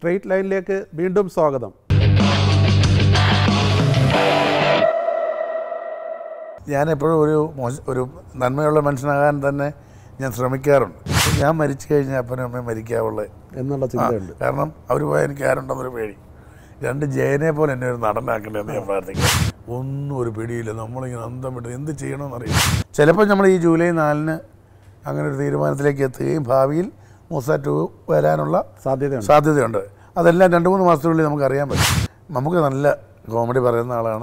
straight ലൈനിലേക്ക് വീണ്ടും സ്വാഗതം ഞാൻ എപ്പോഴും ഒരു ഒരു നന്മയുള്ള മനുഷ്യനാകാൻ തന്നെ ഞാൻ ശ്രമിക്കാറുണ്ട് ഞാൻ മരിച്ചു കഴിഞ്ഞാൽ അപ്പനും അമ്മയും മരിക്കാവുള്ളത് എന്നുള്ള ചിന്തയുണ്ട് കാരണം അവർ പോയാൽ എനിക്ക് ആരുണ്ടെന്നൊരു പേടി രണ്ട് ജയനെ പോലെ എന്നെ ഒരു നടനാക്കണ്ടെന്ന് ഞാൻ പ്രാർത്ഥിക്കാം ഒന്നും ഒരു പിടിയില്ല നമ്മളിങ്ങനെ അന്തം വിട്ട് എന്ത് ചെയ്യണമെന്നറിയില്ല ചിലപ്പോൾ നമ്മൾ ഈ ജൂലൈ നാലിന് അങ്ങനെ ഒരു തീരുമാനത്തിലേക്ക് എത്തുകയും ഭാവിയിൽ മൂസ ടു വരാനുള്ള സാധ്യത സാധ്യതയുണ്ട് അതെല്ലാം രണ്ട് മൂന്ന് മാസത്തിനുള്ളിൽ നമുക്ക് അറിയാൻ പറ്റും നമുക്ക് നല്ല കോമഡി പറയുന്ന ആളാണ്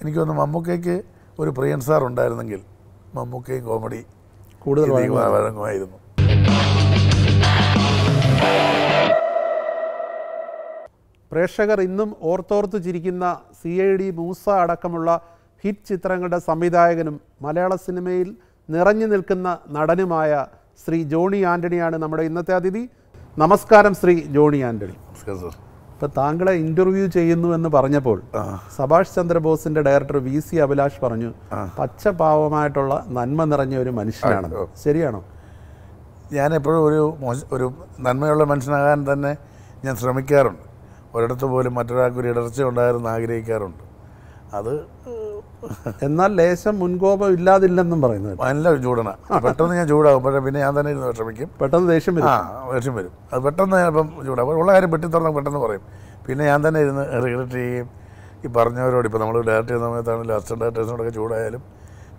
എനിക്ക് തോന്നുന്നു മമ്മൂക്കയ്ക്ക് ഒരു പ്രിയൻ സാർ ഉണ്ടായിരുന്നെങ്കിൽ മമ്മൂക്കയും കോമഡി കൂടുതൽ വഴങ്ങുമായിരുന്നു പ്രേക്ഷകർ ഇന്നും ഓർത്തോർത്ത് ചിരിക്കുന്ന സി ഐ ഡി മൂസ അടക്കമുള്ള ഹിറ്റ് ചിത്രങ്ങളുടെ സംവിധായകനും മലയാള സിനിമയിൽ നിറഞ്ഞു നിൽക്കുന്ന നടനുമായ ശ്രീ ജോണി ആൻ്റണിയാണ് നമ്മുടെ ഇന്നത്തെ അതിഥി നമസ്കാരം ശ്രീ ജോണി ആൻ്റണി ഇപ്പം താങ്കളെ ഇൻ്റർവ്യൂ ചെയ്യുന്നു എന്ന് പറഞ്ഞപ്പോൾ സഭാഷ് ചന്ദ്രബോസിൻ്റെ ഡയറക്ടർ വി സി അഭിലാഷ് പറഞ്ഞു പച്ചപാവമായിട്ടുള്ള നന്മ നിറഞ്ഞ ഒരു മനുഷ്യനാണ് ശരിയാണോ ഞാൻ എപ്പോഴും ഒരു ഒരു നന്മയുള്ള മനുഷ്യനാകാൻ തന്നെ ഞാൻ ശ്രമിക്കാറുണ്ട് ഒരിടത്ത് പോലും മറ്റൊരാൾക്കൊരു ഇടർച്ച ഉണ്ടായിരുന്നു ആഗ്രഹിക്കാറുണ്ട് അത് എന്നാൽ ലേശം മുൻകോപം ഇല്ലാതില്ലെന്നും പറയുന്നത് നല്ല ചൂടാണ് പെട്ടെന്ന് ഞാൻ ചൂടാകും പക്ഷേ പിന്നെ ഞാൻ തന്നെ ഇരുന്ന് വിഷമിക്കും പെട്ടെന്ന് ദേഷ്യം വരും ആ ദേഷ്യം വരും അത് പെട്ടെന്ന് ഞാൻ ഇപ്പം ചൂടാകും ഉള്ള കാര്യം പെട്ടി പെട്ടെന്ന് പറയും പിന്നെ ഞാൻ തന്നെ ഇരുന്ന് റിഗ്രറ്റ് ചെയ്യും ഈ പറഞ്ഞവരോട് ഇപ്പോൾ നമ്മൾ ഡയറക്റ്റ് ചെയ്യുന്ന സമയത്താണെങ്കിലും ലാസ്റ്റ് ഡയറക്ടേഴ്സിനോടൊക്കെ ചൂടായാലും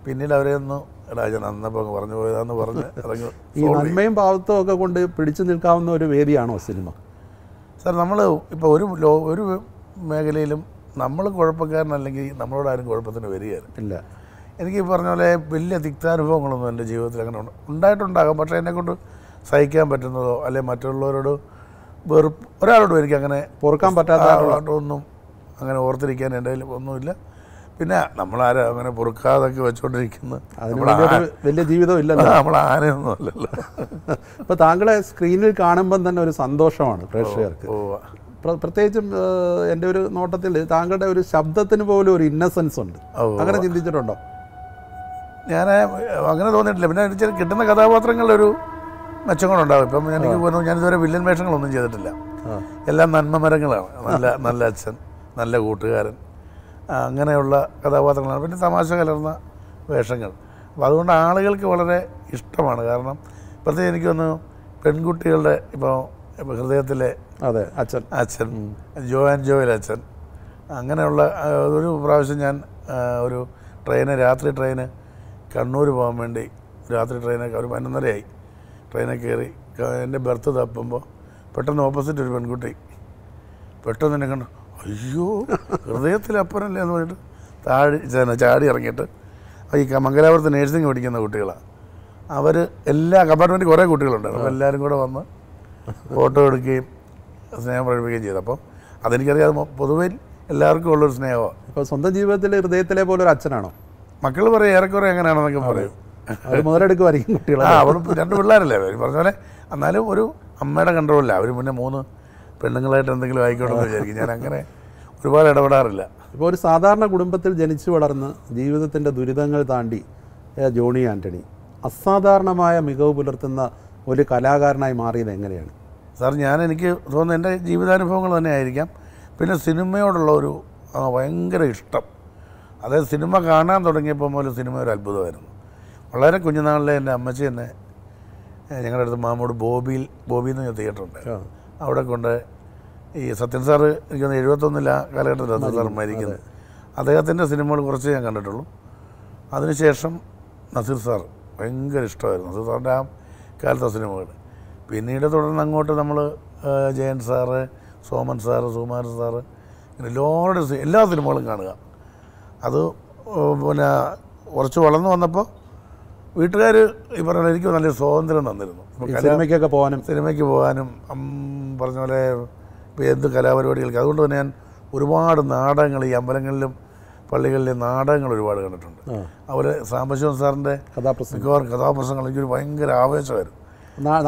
പിന്നീട് അവരെ ഒന്ന് രാജൻ അന്നപ്പോൾ അങ്ങ് പറഞ്ഞു പോയതാന്ന് പറഞ്ഞ് ഇറങ്ങി ഈ നന്മയും പാവത്വം ഒക്കെ കൊണ്ട് പിടിച്ചു നിൽക്കാവുന്ന ഒരു വേദിയാണോ സിനിമ സാർ നമ്മൾ ഇപ്പോൾ ഒരു ലോ ഒരു മേഖലയിലും നമ്മൾ കുഴപ്പക്കാരനല്ലെങ്കിൽ നമ്മളോട് ആരും കുഴപ്പത്തിന് വരികയാണ് ഇല്ല എനിക്ക് പറഞ്ഞ പോലെ വലിയ തിക്താനുഭവങ്ങളൊന്നും എൻ്റെ ജീവിതത്തിൽ അങ്ങനെ ഉണ്ടായിട്ടുണ്ടാകും പക്ഷേ എന്നെക്കൊണ്ട് സഹിക്കാൻ പറ്റുന്നതോ അല്ലെ മറ്റുള്ളവരോട് വെറു ഒരാളോടും എനിക്ക് അങ്ങനെ പൊറുക്കാൻ പറ്റാത്ത ഒന്നും അങ്ങനെ ഓർത്തിരിക്കാൻ എൻ്റെ കയ്യിൽ ഒന്നുമില്ല പിന്നെ നമ്മളാരും അങ്ങനെ പൊറുക്കാതൊക്കെ വെച്ചുകൊണ്ടിരിക്കുന്ന വലിയ ജീവിതം ഇല്ല നമ്മൾ ആനയൊന്നും അല്ലല്ലോ ഇപ്പം താങ്കളെ സ്ക്രീനിൽ കാണുമ്പം തന്നെ ഒരു സന്തോഷമാണ് പ്രേക്ഷകർക്ക് പ്രത്യേകിച്ചും എൻ്റെ ഒരു നോട്ടത്തിൽ താങ്കളുടെ ഒരു ശബ്ദത്തിന് പോലും ഒരു ഇന്നസെൻസ് ഉണ്ട് അങ്ങനെ ചിന്തിച്ചിട്ടുണ്ടോ ഞാൻ അങ്ങനെ തോന്നിയിട്ടില്ല പിന്നെ എനിക്ക് കിട്ടുന്ന കഥാപാത്രങ്ങളൊരു മെച്ചങ്ങളുണ്ടാവും ഇപ്പം എനിക്ക് പറഞ്ഞു ഞാനിതുവരെ വില്ലൻ വേഷങ്ങളൊന്നും ചെയ്തിട്ടില്ല എല്ലാം നന്മമരങ്ങളാണ് നല്ല നല്ല അച്ഛൻ നല്ല കൂട്ടുകാരൻ അങ്ങനെയുള്ള കഥാപാത്രങ്ങളാണ് പിന്നെ തമാശ കലർന്ന വേഷങ്ങൾ അപ്പോൾ അതുകൊണ്ട് ആളുകൾക്ക് വളരെ ഇഷ്ടമാണ് കാരണം പ്രത്യേകിച്ച് എനിക്കൊന്ന് പെൺകുട്ടികളുടെ ഇപ്പോൾ ഹൃദയത്തിലെ അതെ അച്ഛൻ അച്ഛൻ ജോ ആൻഡ് ജോയിൽ അച്ഛൻ അങ്ങനെയുള്ള ഒരു പ്രാവശ്യം ഞാൻ ഒരു ട്രെയിന് രാത്രി ട്രെയിന് കണ്ണൂർ പോകാൻ വേണ്ടി രാത്രി ട്രെയിനൊക്കെ ഒരു പതിനൊന്നരയായി ട്രെയിനെ കയറി എൻ്റെ ബർത്ത് തപ്പുമ്പോൾ പെട്ടെന്ന് ഓപ്പോസിറ്റ് ഒരു പെൺകുട്ടി പെട്ടെന്ന് എന്നെ കണ്ടു അയ്യോ ഹൃദയത്തിൽ അപ്പുറമല്ലേ എന്ന് പറഞ്ഞിട്ട് താഴെ ചാടി ഇറങ്ങിയിട്ട് ഈ മംഗലാപുരത്ത് നേഴ്സിംഗ് പഠിക്കുന്ന കുട്ടികളാണ് അവർ എല്ലാ കമ്പാർട്ട്മെൻറ്റ് കുറേ കുട്ടികളുണ്ട് അപ്പോൾ എല്ലാവരും കൂടെ വന്ന് ഫോട്ടോ എടുക്കുകയും സ്നേഹം പ്രകടിപ്പിക്കുകയും ചെയ്തു അപ്പം അതെനിക്കറിയാം പൊതുവെ എല്ലാവർക്കും ഉള്ളൊരു സ്നേഹമാണ് ഇപ്പോൾ സ്വന്തം ജീവിതത്തിൽ ഹൃദയത്തിലെ പോലെ ഒരു അച്ഛനാണോ മക്കൾ പറയും ഏറെക്കുറെ എങ്ങനെയാണെന്നൊക്കെ പറയും മുതലെടുക്കുമായിരിക്കും കുട്ടികൾ ആ അവൾ രണ്ട് പിള്ളേരല്ലേ അവർ പറഞ്ഞ പോലെ എന്നാലും ഒരു അമ്മയുടെ കണ്ട്രോളില്ല അവർ മുന്നേ മൂന്ന് പെണ്ണുങ്ങളായിട്ട് എന്തെങ്കിലും ആയിക്കോട്ടെ എന്ന് വിചാരിക്കും ഞാൻ അങ്ങനെ ഒരുപാട് ഇടപെടാറില്ല ഇപ്പോൾ ഒരു സാധാരണ കുടുംബത്തിൽ ജനിച്ചു വളർന്ന് ജീവിതത്തിൻ്റെ ദുരിതങ്ങൾ താണ്ടി ജോണി ആൻ്റണി അസാധാരണമായ മികവ് പുലർത്തുന്ന ഒരു കലാകാരനായി മാറിയത് എങ്ങനെയാണ് സാർ ഞാൻ എനിക്ക് തോന്നുന്നു എൻ്റെ ജീവിതാനുഭവങ്ങൾ തന്നെ ആയിരിക്കാം പിന്നെ സിനിമയോടുള്ള ഒരു ഭയങ്കര ഇഷ്ടം അതായത് സിനിമ കാണാൻ തുടങ്ങിയപ്പോൾ പോലും സിനിമ ഒരു അത്ഭുതമായിരുന്നു വളരെ കുഞ്ഞുനാളിലെ എൻ്റെ അമ്മച്ചി എന്നെ ഞങ്ങളുടെ അടുത്ത് മാമോട് ബോബിയിൽ ബോബി എന്ന് തിയേറ്ററുണ്ട് അവിടെ കൊണ്ട് ഈ സത്യൻ സാറ് എനിക്ക് എഴുപത്തൊന്നില്ല കാലഘട്ടത്തിൽ സത്യൻ സാർ മരിക്കുന്നത് അദ്ദേഹത്തിൻ്റെ സിനിമകൾ കുറച്ച് ഞാൻ കണ്ടിട്ടുള്ളൂ അതിനുശേഷം നസീർ സാർ ഭയങ്കര ഇഷ്ടമായിരുന്നു നസീർ സാറിൻ്റെ ആ കാലത്തെ സിനിമകൾ പിന്നീട് തുടർന്ന് അങ്ങോട്ട് നമ്മൾ Jayan sir Soman sir Sumaran sir ഇങ്ങനെ എല്ലാവരുടെ എല്ലാ സിനിമകളും കാണുക അത് പിന്നെ കുറച്ച് വളർന്നു വന്നപ്പോൾ വീട്ടുകാർ ഈ പറഞ്ഞ എനിക്ക് നല്ല സ്വാതന്ത്ര്യം തന്നിരുന്നു സിനിമയ്ക്കൊക്കെ പോകാനും സിനിമയ്ക്ക് പോകാനും പറഞ്ഞ പോലെ ഇപ്പോൾ എന്ത് കലാപരിപാടികൾക്ക് അതുകൊണ്ട് തന്നെ ഞാൻ ഒരുപാട് നാടകങ്ങൾ ഈ അമ്പലങ്ങളിലും പള്ളികളിലെ നാടകങ്ങൾ ഒരുപാട് കണ്ടിട്ടുണ്ട് അതുപോലെ സാംബശിവൻ സാറിൻ്റെ കഥാപ്രസംഗം മിക്കവാറും കഥാപ്രസംഗങ്ങൾ എനിക്കൊരു ഭയങ്കര ആവേശമായിരുന്നു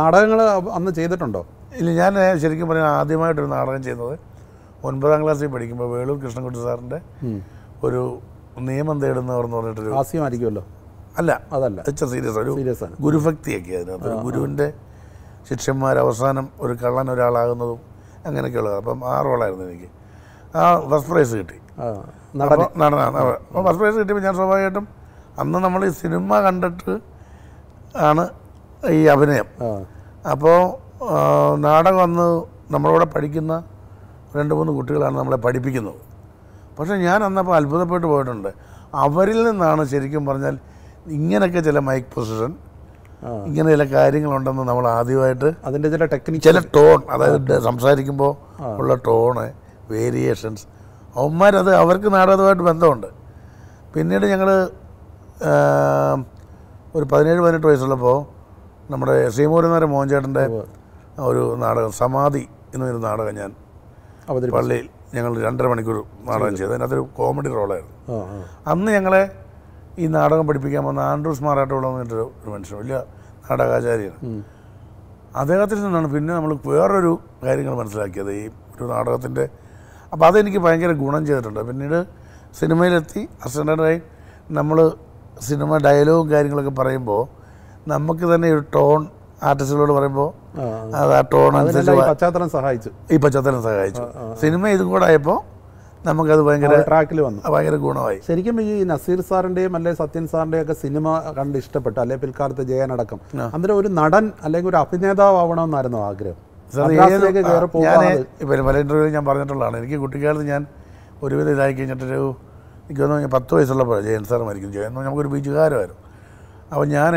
നാടകങ്ങൾ അന്ന് ചെയ്തിട്ടുണ്ടോ ഇല്ല ഞാൻ ശരിക്കും പറഞ്ഞാൽ ആദ്യമായിട്ടൊരു നാടകം ചെയ്യുന്നത് ഒൻപതാം ക്ലാസ്സിൽ പഠിക്കുമ്പോൾ വേളൂർ കൃഷ്ണൻകുട്ടി സാറിൻ്റെ ഒരു നിയമം തേടുന്നവർ എന്ന് പറഞ്ഞിട്ടൊരു ഹാസ്യമായിരിക്കുമല്ലോ അല്ല അതല്ല സീരിയസ് ഒരു ഗുരുഭക്തിയൊക്കെ അതിനകത്ത് ഗുരുവിൻ്റെ ശിഷ്യന്മാർ അവസാനം ഒരു കള്ളൻ ഒരാളാകുന്നതും അങ്ങനെയൊക്കെയുള്ളത് അപ്പം ആ റോളായിരുന്നു എനിക്ക് ആ ഫസ്റ്റ് പ്രൈസ് കിട്ടി നടനാണ് അപ്പോൾ ഫസ്റ്റ് പ്രൈസ് കിട്ടിയപ്പോൾ ഞാൻ സ്വാഭാവികമായിട്ടും അന്ന് നമ്മൾ ഈ സിനിമ കണ്ടിട്ട് ആണ് ഈ അഭിനയം അപ്പോൾ നാടകം അന്ന് നമ്മളിവിടെ പഠിക്കുന്ന രണ്ട് മൂന്ന് കുട്ടികളാണ് നമ്മളെ പഠിപ്പിക്കുന്നത് പക്ഷേ ഞാൻ അന്നപ്പോൾ അത്ഭുതപ്പെട്ട് പോയിട്ടുണ്ട് അവരിൽ നിന്നാണ് ശരിക്കും പറഞ്ഞാൽ ഇങ്ങനെയൊക്കെ ചില മൈക്ക് പൊസിഷൻ ഇങ്ങനെ ചില കാര്യങ്ങളുണ്ടെന്ന് നമ്മൾ ആദ്യമായിട്ട് അതിൻ്റെ ചില ടെക്നിക്ക് ചില ടോൺ അതായത് സംസാരിക്കുമ്പോൾ ഉള്ള ടോണ് വേരിയേഷൻസ് അവന്മാരത് അവർക്ക് നാടകവുമായിട്ട് ബന്ധമുണ്ട് പിന്നീട് ഞങ്ങൾ ഒരു പതിനേഴ് പതിനെട്ട് വയസ്സുള്ളപ്പോൾ നമ്മുടെ ശ്രീമൂരനാര മോഹൻചേട്ടൻ്റെ ഒരു നാടകം സമാധി എന്ന് പറയുന്ന നാടകം ഞാൻ പള്ളിയിൽ ഞങ്ങൾ രണ്ടര മണിക്കൂർ നാടകം ചെയ്തു അതിനകത്തൊരു കോമഡി റോളായിരുന്നു അന്ന് ഞങ്ങളെ ഈ നാടകം പഠിപ്പിക്കാൻ വന്ന ആൻഡ്രൂസ് മാറാട്ടോളം എന്നിട്ടൊരു ഒരു മനുഷ്യൻ വലിയ നാടകാചാര്യനാണ് അദ്ദേഹത്തിൽ നിന്നാണ് പിന്നെ നമ്മൾ വേറൊരു കാര്യങ്ങൾ മനസ്സിലാക്കിയത് ഈ ഒരു നാടകത്തിൻ്റെ അപ്പോൾ അതെനിക്ക് ഭയങ്കര ഗുണം ചെയ്തിട്ടുണ്ട് പിന്നീട് സിനിമയിലെത്തി അസിസ്റ്റൻ്റായി നമ്മൾ സിനിമ ഡയലോഗും കാര്യങ്ങളൊക്കെ പറയുമ്പോൾ നമുക്ക് തന്നെ ഒരു ടോൺ ആർട്ടിസ്റ്റുകളോട് പറയുമ്പോൾ അത് ആ ടോൺ അനുസരിച്ച് പശ്ചാത്തലം സഹായിച്ചു ഈ പശ്ചാത്തലം സഹായിച്ചു സിനിമ ഇതും കൂടെ ആയപ്പോൾ നമുക്കത് ഭയങ്കര ട്രാക്കിൽ വന്നു ഭയങ്കര ഗുണമായി ശരിക്കും ഈ നസീർ സാറിൻ്റെയും അല്ലെങ്കിൽ സത്യൻ സാറിൻ്റെയും ഒക്കെ സിനിമ കണ്ട് ഇഷ്ടപ്പെട്ടു അല്ലെങ്കിൽ പിൽക്കാലത്ത് ജയനടക്കം അന്നേരം ഒരു നടൻ അല്ലെങ്കിൽ ഒരു അഭിനേതാവ് ആവണമെന്നായിരുന്നു ആഗ്രഹം ഞാൻ ഇപ്പം പല ഇൻ്റർവ്യൂ ഞാൻ പറഞ്ഞിട്ടുള്ളതാണ് എനിക്ക് കുട്ടിക്കാലത്ത് ഞാൻ ഒരുവിധം ഇതായി കഴിഞ്ഞിട്ടൊരു എനിക്ക് തോന്നുന്നു പത്ത് വയസ്സുള്ളപ്പോഴാണ് ജയൻ സാർ മരിക്കും ജയൻ നമുക്കൊരു ബീച്ചുകാരമായിരുന്നു അപ്പോൾ ഞാൻ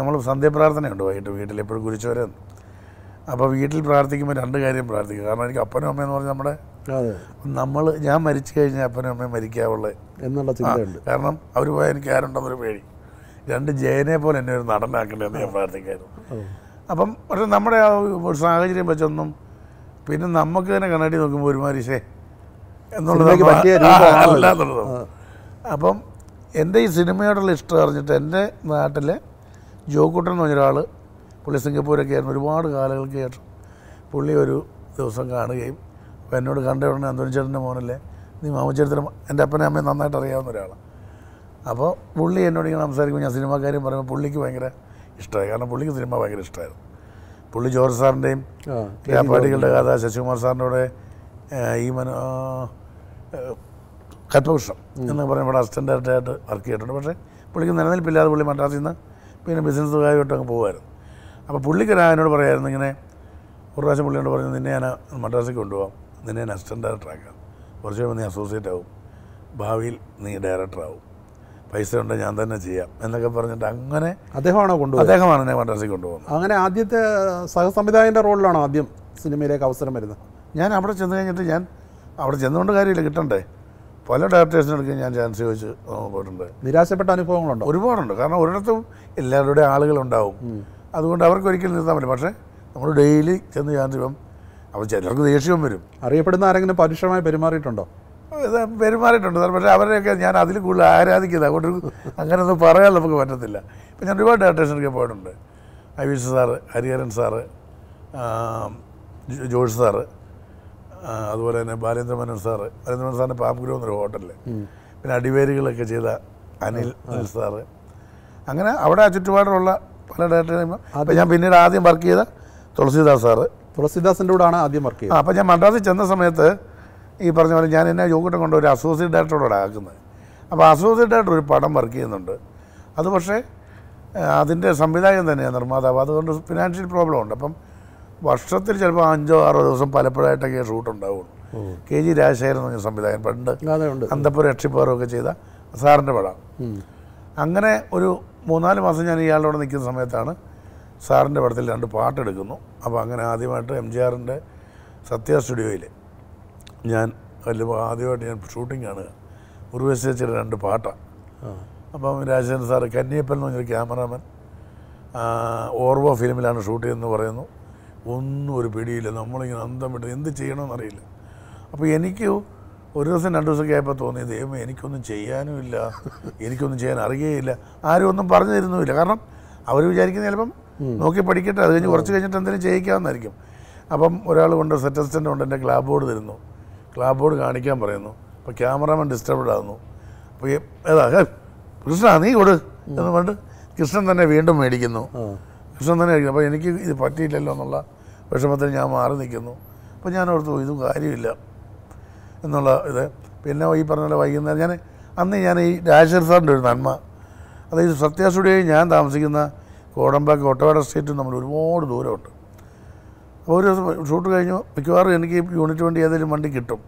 നമ്മൾ സന്ധ്യപ്രാർത്ഥനയുണ്ട് വൈകിട്ട് വീട്ടിൽ എപ്പോഴും കുരിച്ചോരൻ അപ്പോൾ വീട്ടിൽ പ്രാർത്ഥിക്കുമ്പോൾ രണ്ട് കാര്യം പ്രാർത്ഥിക്കും കാരണം എനിക്ക് അപ്പനും അമ്മയെന്ന് പറഞ്ഞാൽ നമ്മുടെ നമ്മൾ ഞാൻ മരിച്ചു കഴിഞ്ഞാൽ അപ്പനും അമ്മയും മരിക്കാവുള്ള എന്നുള്ള ചിന്തയുണ്ട് കാരണം അവർ പോയാൽ എനിക്ക് ആരുണ്ടെന്നൊരു പേടി രണ്ട് ജയനെ പോലെ എന്നെ ഒരു നടനാക്കണ്ടെന്ന് ഞാൻ പ്രാർത്ഥിക്കായിരുന്നു അപ്പം പക്ഷെ നമ്മുടെ ആ ഒരു സാഹചര്യം വെച്ചൊന്നും പിന്നെ നമുക്ക് തന്നെ കണ്ണാടി നോക്കുമ്പോൾ ഒരുമാതിരി ശേ എന്നുള്ളത് അല്ല എന്നുള്ളത് അപ്പം എൻ്റെ ഈ സിനിമയോടുള്ള ഇഷ്ടം അറിഞ്ഞിട്ട് എൻ്റെ നാട്ടിലെ ജോക്കുട്ടൻ എന്ന് പറഞ്ഞൊരാൾ പുള്ളി സിംഗപ്പൂരൊക്കെ ആയിരുന്നു ഒരുപാട് കാലങ്ങൾക്ക് ശേഷം പുള്ളി ഒരു ദിവസം കാണുകയും അപ്പോൾ എന്നോട് കണ്ട ഉടനെ അന്തോണിച്ചേട്ടൻ്റെ മോനല്ലേ നീ മാമച്ചേട്ടത്തിന് എൻ്റെ അപ്പനെ അമ്മയും നന്നായിട്ട് അറിയാവുന്ന ഒരാളാണ് അപ്പോൾ പുള്ളി എന്നോട് ഇങ്ങനെ സംസാരിക്കുമ്പോൾ ഞാൻ സിനിമാക്കാരും പറയുമ്പോൾ പുള്ളിക്ക് ഭയങ്കര ഇഷ്ടമായി കാരണം പുള്ളിക്ക് സിനിമ ഭയങ്കര ഇഷ്ടമായിരുന്നു പുള്ളി ജോർജ് സാറിൻ്റെയും വ്യാപാരികളുടെ കഥ ശശികുമാർ സാറിൻ്റെ ഈ മനോ കൽപ്പവൃക്ഷം എന്ന് പറയുമ്പോൾ അസിസ്റ്റൻ്റ് ഡയറക്ടറായിട്ട് വർക്ക് ചെയ്തിട്ടുണ്ട് പക്ഷേ പുള്ളിക്ക് നിലനിൽപ്പില്ലാതെ പുള്ളി മദ്രാസിൽ നിന്ന് പിന്നെ ബിസിനസ് അങ്ങ് പോകുമായിരുന്നു അപ്പോൾ പുള്ളിക്കാരൻ എന്നോട് പറയായിരുന്നു ഇങ്ങനെ ഒരു പ്രാവശ്യം പുള്ളിയോട് പറഞ്ഞു നിന്നെ ഞാൻ മദ്രാസിക്ക് കൊണ്ടുപോകാം നിന്നെ ഞാൻ അസിസ്റ്റൻ്റ് ഡയറക്ടറാക്കാം കുറച്ച് കഴിയുമ്പോൾ നീ അസോസിയേറ്റ് ആവും ഭാവിയിൽ നീ ഡയറക്ടറാവും പൈസ ഉണ്ടെങ്കിൽ ഞാൻ തന്നെ ചെയ്യാം എന്നൊക്കെ പറഞ്ഞിട്ട് അങ്ങനെ അദ്ദേഹമാണോ കൊണ്ടുപോകുന്നത് അദ്ദേഹമാണ് എന്നെ മദ്രാസിക്ക് കൊണ്ടുപോകുന്നത് അങ്ങനെ ആദ്യത്തെ സഹസംവിധായകൻ്റെ റോളിലാണോ ആദ്യം സിനിമയിലേക്ക് അവസരം വരുന്നത് ഞാൻ അവിടെ ചെന്ന് കഴിഞ്ഞിട്ട് ഞാൻ അവിടെ ചെന്നുകൊണ്ട് കാര്യമില്ല കിട്ടണ്ടേ പല ഡയറക്ടേഴ്സിനടുക്കും ഞാൻ ചാൻസ് ചോദിച്ച് പോയിട്ടുണ്ട് നിരാശപ്പെട്ട അനുഭവങ്ങളുണ്ട് ഒരുപാടുണ്ട് കാരണം ഒരിടത്തും എല്ലാവരുടെയും ആളുകളുണ്ടാവും അതുകൊണ്ട് അവർക്ക് ഒരിക്കലും നിർത്താൻ പറ്റും പക്ഷേ നമ്മൾ ഡെയിലി ചെന്ന് ചാൻസ് ഇപ്പം അപ്പോൾ ചിലർക്ക് ദേഷ്യവും വരും അറിയപ്പെടുന്ന ആരെങ്കിലും പരുഷമായി പെരുമാറിയിട്ടുണ്ടോ പെരുമാറിയിട്ടുണ്ട് സാർ പക്ഷേ അവരെയൊക്കെ ഞാൻ അതിൽ കൂടുതൽ ആരാധിക്കുന്നത് അതുകൊണ്ട് അങ്ങനെയൊന്നും പറയാൻ നമുക്ക് പറ്റത്തില്ല ഇപ്പം ഞാൻ ഒരുപാട് ഡയറക്ടേഴ്സിനൊക്കെ പോയിട്ടുണ്ട് I V sir Hariharan sir Josh sir അതുപോലെ തന്നെ ബാലേന്ദ്ര മനോഹർ സാറ് ബാലേന്ദ്ര മനോഹർ സാറിൻ്റെ പാപ്പുരോ എന്നൊരു ഹോട്ടലിൽ പിന്നെ അടിവേരുകളൊക്കെ ചെയ്ത അനിൽ അനിൽ സാറ് അങ്ങനെ അവിടെ ആ ചുറ്റുപാടിലുള്ള പല ഡയറക്ടർ ഞാൻ പിന്നീട് ആദ്യം വർക്ക് ചെയ്ത തുളസിദാസ് സാറ് തുളസിദാസിൻ്റെ കൂടെയാണ് ആദ്യം വർക്ക് ചെയ്തത് അപ്പോൾ ഞാൻ മദ്രാസിൽ ചെന്ന സമയത്ത് ഈ പറഞ്ഞ പോലെ ഞാൻ എന്നെ യോഗം കൊണ്ട് ഒരു അസോസിയേറ്റ് ഡയറക്ടറോടെ ആക്കുന്നത് അപ്പോൾ അസോസിയേറ്റ് ഡയറക്ടർ ഒരു പടം വർക്ക് ചെയ്യുന്നുണ്ട് അത് പക്ഷേ അതിൻ്റെ സംവിധായകൻ തന്നെയാണ് നിർമ്മാതാവ് അതുകൊണ്ട് ഫിനാൻഷ്യൽ പ്രോബ്ലം ഉണ്ട് അപ്പം വർഷത്തിൽ ചിലപ്പോൾ അഞ്ചോ ആറോ ദിവസം പലപ്പോഴായിട്ടൊക്കെ ഷൂട്ട് ഉണ്ടാവുള്ളൂ കെ ജി രാജശേഖരൻ പറഞ്ഞ സംവിധായകൻ പണ്ട് അന്തപ്പുരം രക്ഷിപ്പാറൊക്കെ ചെയ്ത സാറിൻ്റെ പടം അങ്ങനെ ഒരു മൂന്നാല് മാസം ഞാൻ ഇയാളുടെ അവിടെ നിൽക്കുന്ന സമയത്താണ് സാറിൻ്റെ പടത്തിൽ രണ്ട് പാട്ടെടുക്കുന്നു അപ്പോൾ അങ്ങനെ ആദ്യമായിട്ട് എം ജി ആറിൻ്റെ സത്യ സ്റ്റുഡിയോയിൽ ഞാൻ വലിയ ആദ്യമായിട്ട് ഞാൻ ഷൂട്ടിംഗ് ആണ് ഉർവശി രണ്ട് പാട്ടാണ് അപ്പം രാജശേഖരൻ സാറ് കന്നിയപ്പൻ എന്ന് പറഞ്ഞൊരു ക്യാമറാമാൻ ഓർവ ഫിലിമിലാണ് ഷൂട്ട് ചെയ്യുന്നത് പറയുന്നു ഒന്നും ഒരു പിടിയില്ല നമ്മളിങ്ങനെ അന്തം വിട്ട് എന്ത് ചെയ്യണമെന്നറിയില്ല അപ്പോൾ എനിക്ക് ഒരു ദിവസം രണ്ട് ദിവസം ആയപ്പോൾ തോന്നി ദൈവമേ എനിക്കൊന്നും ചെയ്യാനുമില്ല എനിക്കൊന്നും ചെയ്യാൻ അറിയുകയില്ല ആരും ഒന്നും പറഞ്ഞു തരുന്നുമില്ല കാരണം അവർ വിചാരിക്കുന്ന ചിലപ്പം നോക്കി പഠിക്കട്ടെ അത് കഴിഞ്ഞ് കുറച്ച് കഴിഞ്ഞിട്ട് എന്തെങ്കിലും ചെയ്യിക്കാമെന്നായിരിക്കും അപ്പം ഒരാൾ കൊണ്ട് സെറ്റ് അസിസ്റ്റൻ്റ് കൊണ്ട് എൻ്റെ ക്ലാബ് ബോർഡ് തരുന്നു ക്ലാബ് ബോർഡ് കാണിക്കാൻ പറയുന്നു അപ്പോൾ ക്യാമറാമാൻ ഡിസ്റ്റർബ് ആകുന്നു അപ്പോൾ ഏതാ കൃഷ്ണ നീ കൊട് എന്ന് പറഞ്ഞിട്ട് കൃഷ്ണൻ തന്നെ വീണ്ടും മേടിക്കുന്നു കൃഷ്ണൻ തന്നെ മേടിക്കുന്നു അപ്പോൾ എനിക്ക് ഇത് പറ്റിയില്ലല്ലോ എന്നുള്ള വിഷമത്തിൽ ഞാൻ മാറി നിൽക്കുന്നു അപ്പോൾ ഞാൻ ഓർത്തു ഇതും കാര്യമില്ല എന്നുള്ള ഇത് പിന്നെ ഈ പറഞ്ഞ പോലെ വൈകുന്നേരം ഞാൻ അന്ന് ഞാൻ ഈ രാജശേഖർ സാറിൻ്റെ ഒരു നന്മ അതായത് സത്യാസുടിയായി ഞാൻ താമസിക്കുന്ന കോടമ്പാക്ക് കോട്ടവാട സ്ട്രീറ്റും നമ്മൾ ഒരുപാട് ദൂരമുണ്ട് അപ്പോൾ ഒരു ദിവസം ഷൂട്ട് കഴിഞ്ഞു മിക്കവാറും എനിക്ക് യൂണിറ്റ് വണ്ടി ഏതെങ്കിലും വണ്ടി കിട്ടും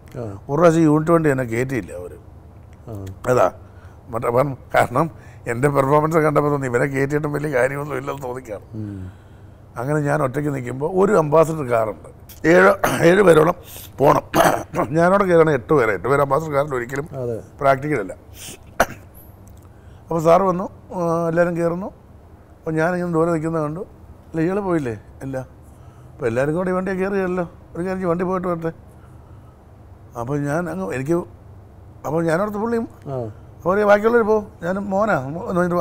ഒരു പ്രാവശ്യം യൂണിറ്റ് വണ്ടി എന്നെ കയറ്റിയില്ല അവർ അതാ മറ്റേ കാരണം എൻ്റെ പെർഫോമൻസ് കണ്ടപ്പോൾ തോന്നി ഇവനെ കയറ്റിയിട്ടും വലിയ കാര്യമൊന്നും ഇല്ലെന്ന് തോന്നിക്കാണ് അങ്ങനെ ഞാൻ ഒറ്റയ്ക്ക് നിൽക്കുമ്പോൾ ഒരു അംബാസഡർ കാറുണ്ട് ഏഴ് ഏഴ് പേരോളം പോകണം ഞാനോട് കയറണം എട്ട് പേരെ എട്ട് പേര് അംബാസഡർ കാറിൽ ഒരിക്കലും പ്രാക്ടിക്കലല്ല അപ്പോൾ സാറ് വന്നു എല്ലാവരും കയറുന്നു അപ്പോൾ ഞാനിങ്ങനെ ദൂരെ നിൽക്കുന്നത് കണ്ടു അല്ല ഇയാൾ പോയില്ലേ ഇല്ല അപ്പോൾ എല്ലാവരും കൂടി വണ്ടി കയറിയല്ലോ ഒരു കാര്യം വണ്ടി പോയിട്ട് വരട്ടെ അപ്പോൾ ഞാൻ അങ്ങ് എനിക്ക് അപ്പോൾ ഞാനോടത്ത് പുള്ളിയും അപ്പോൾ ബാക്കിയുള്ളവർ പോകും ഞാൻ മോനാ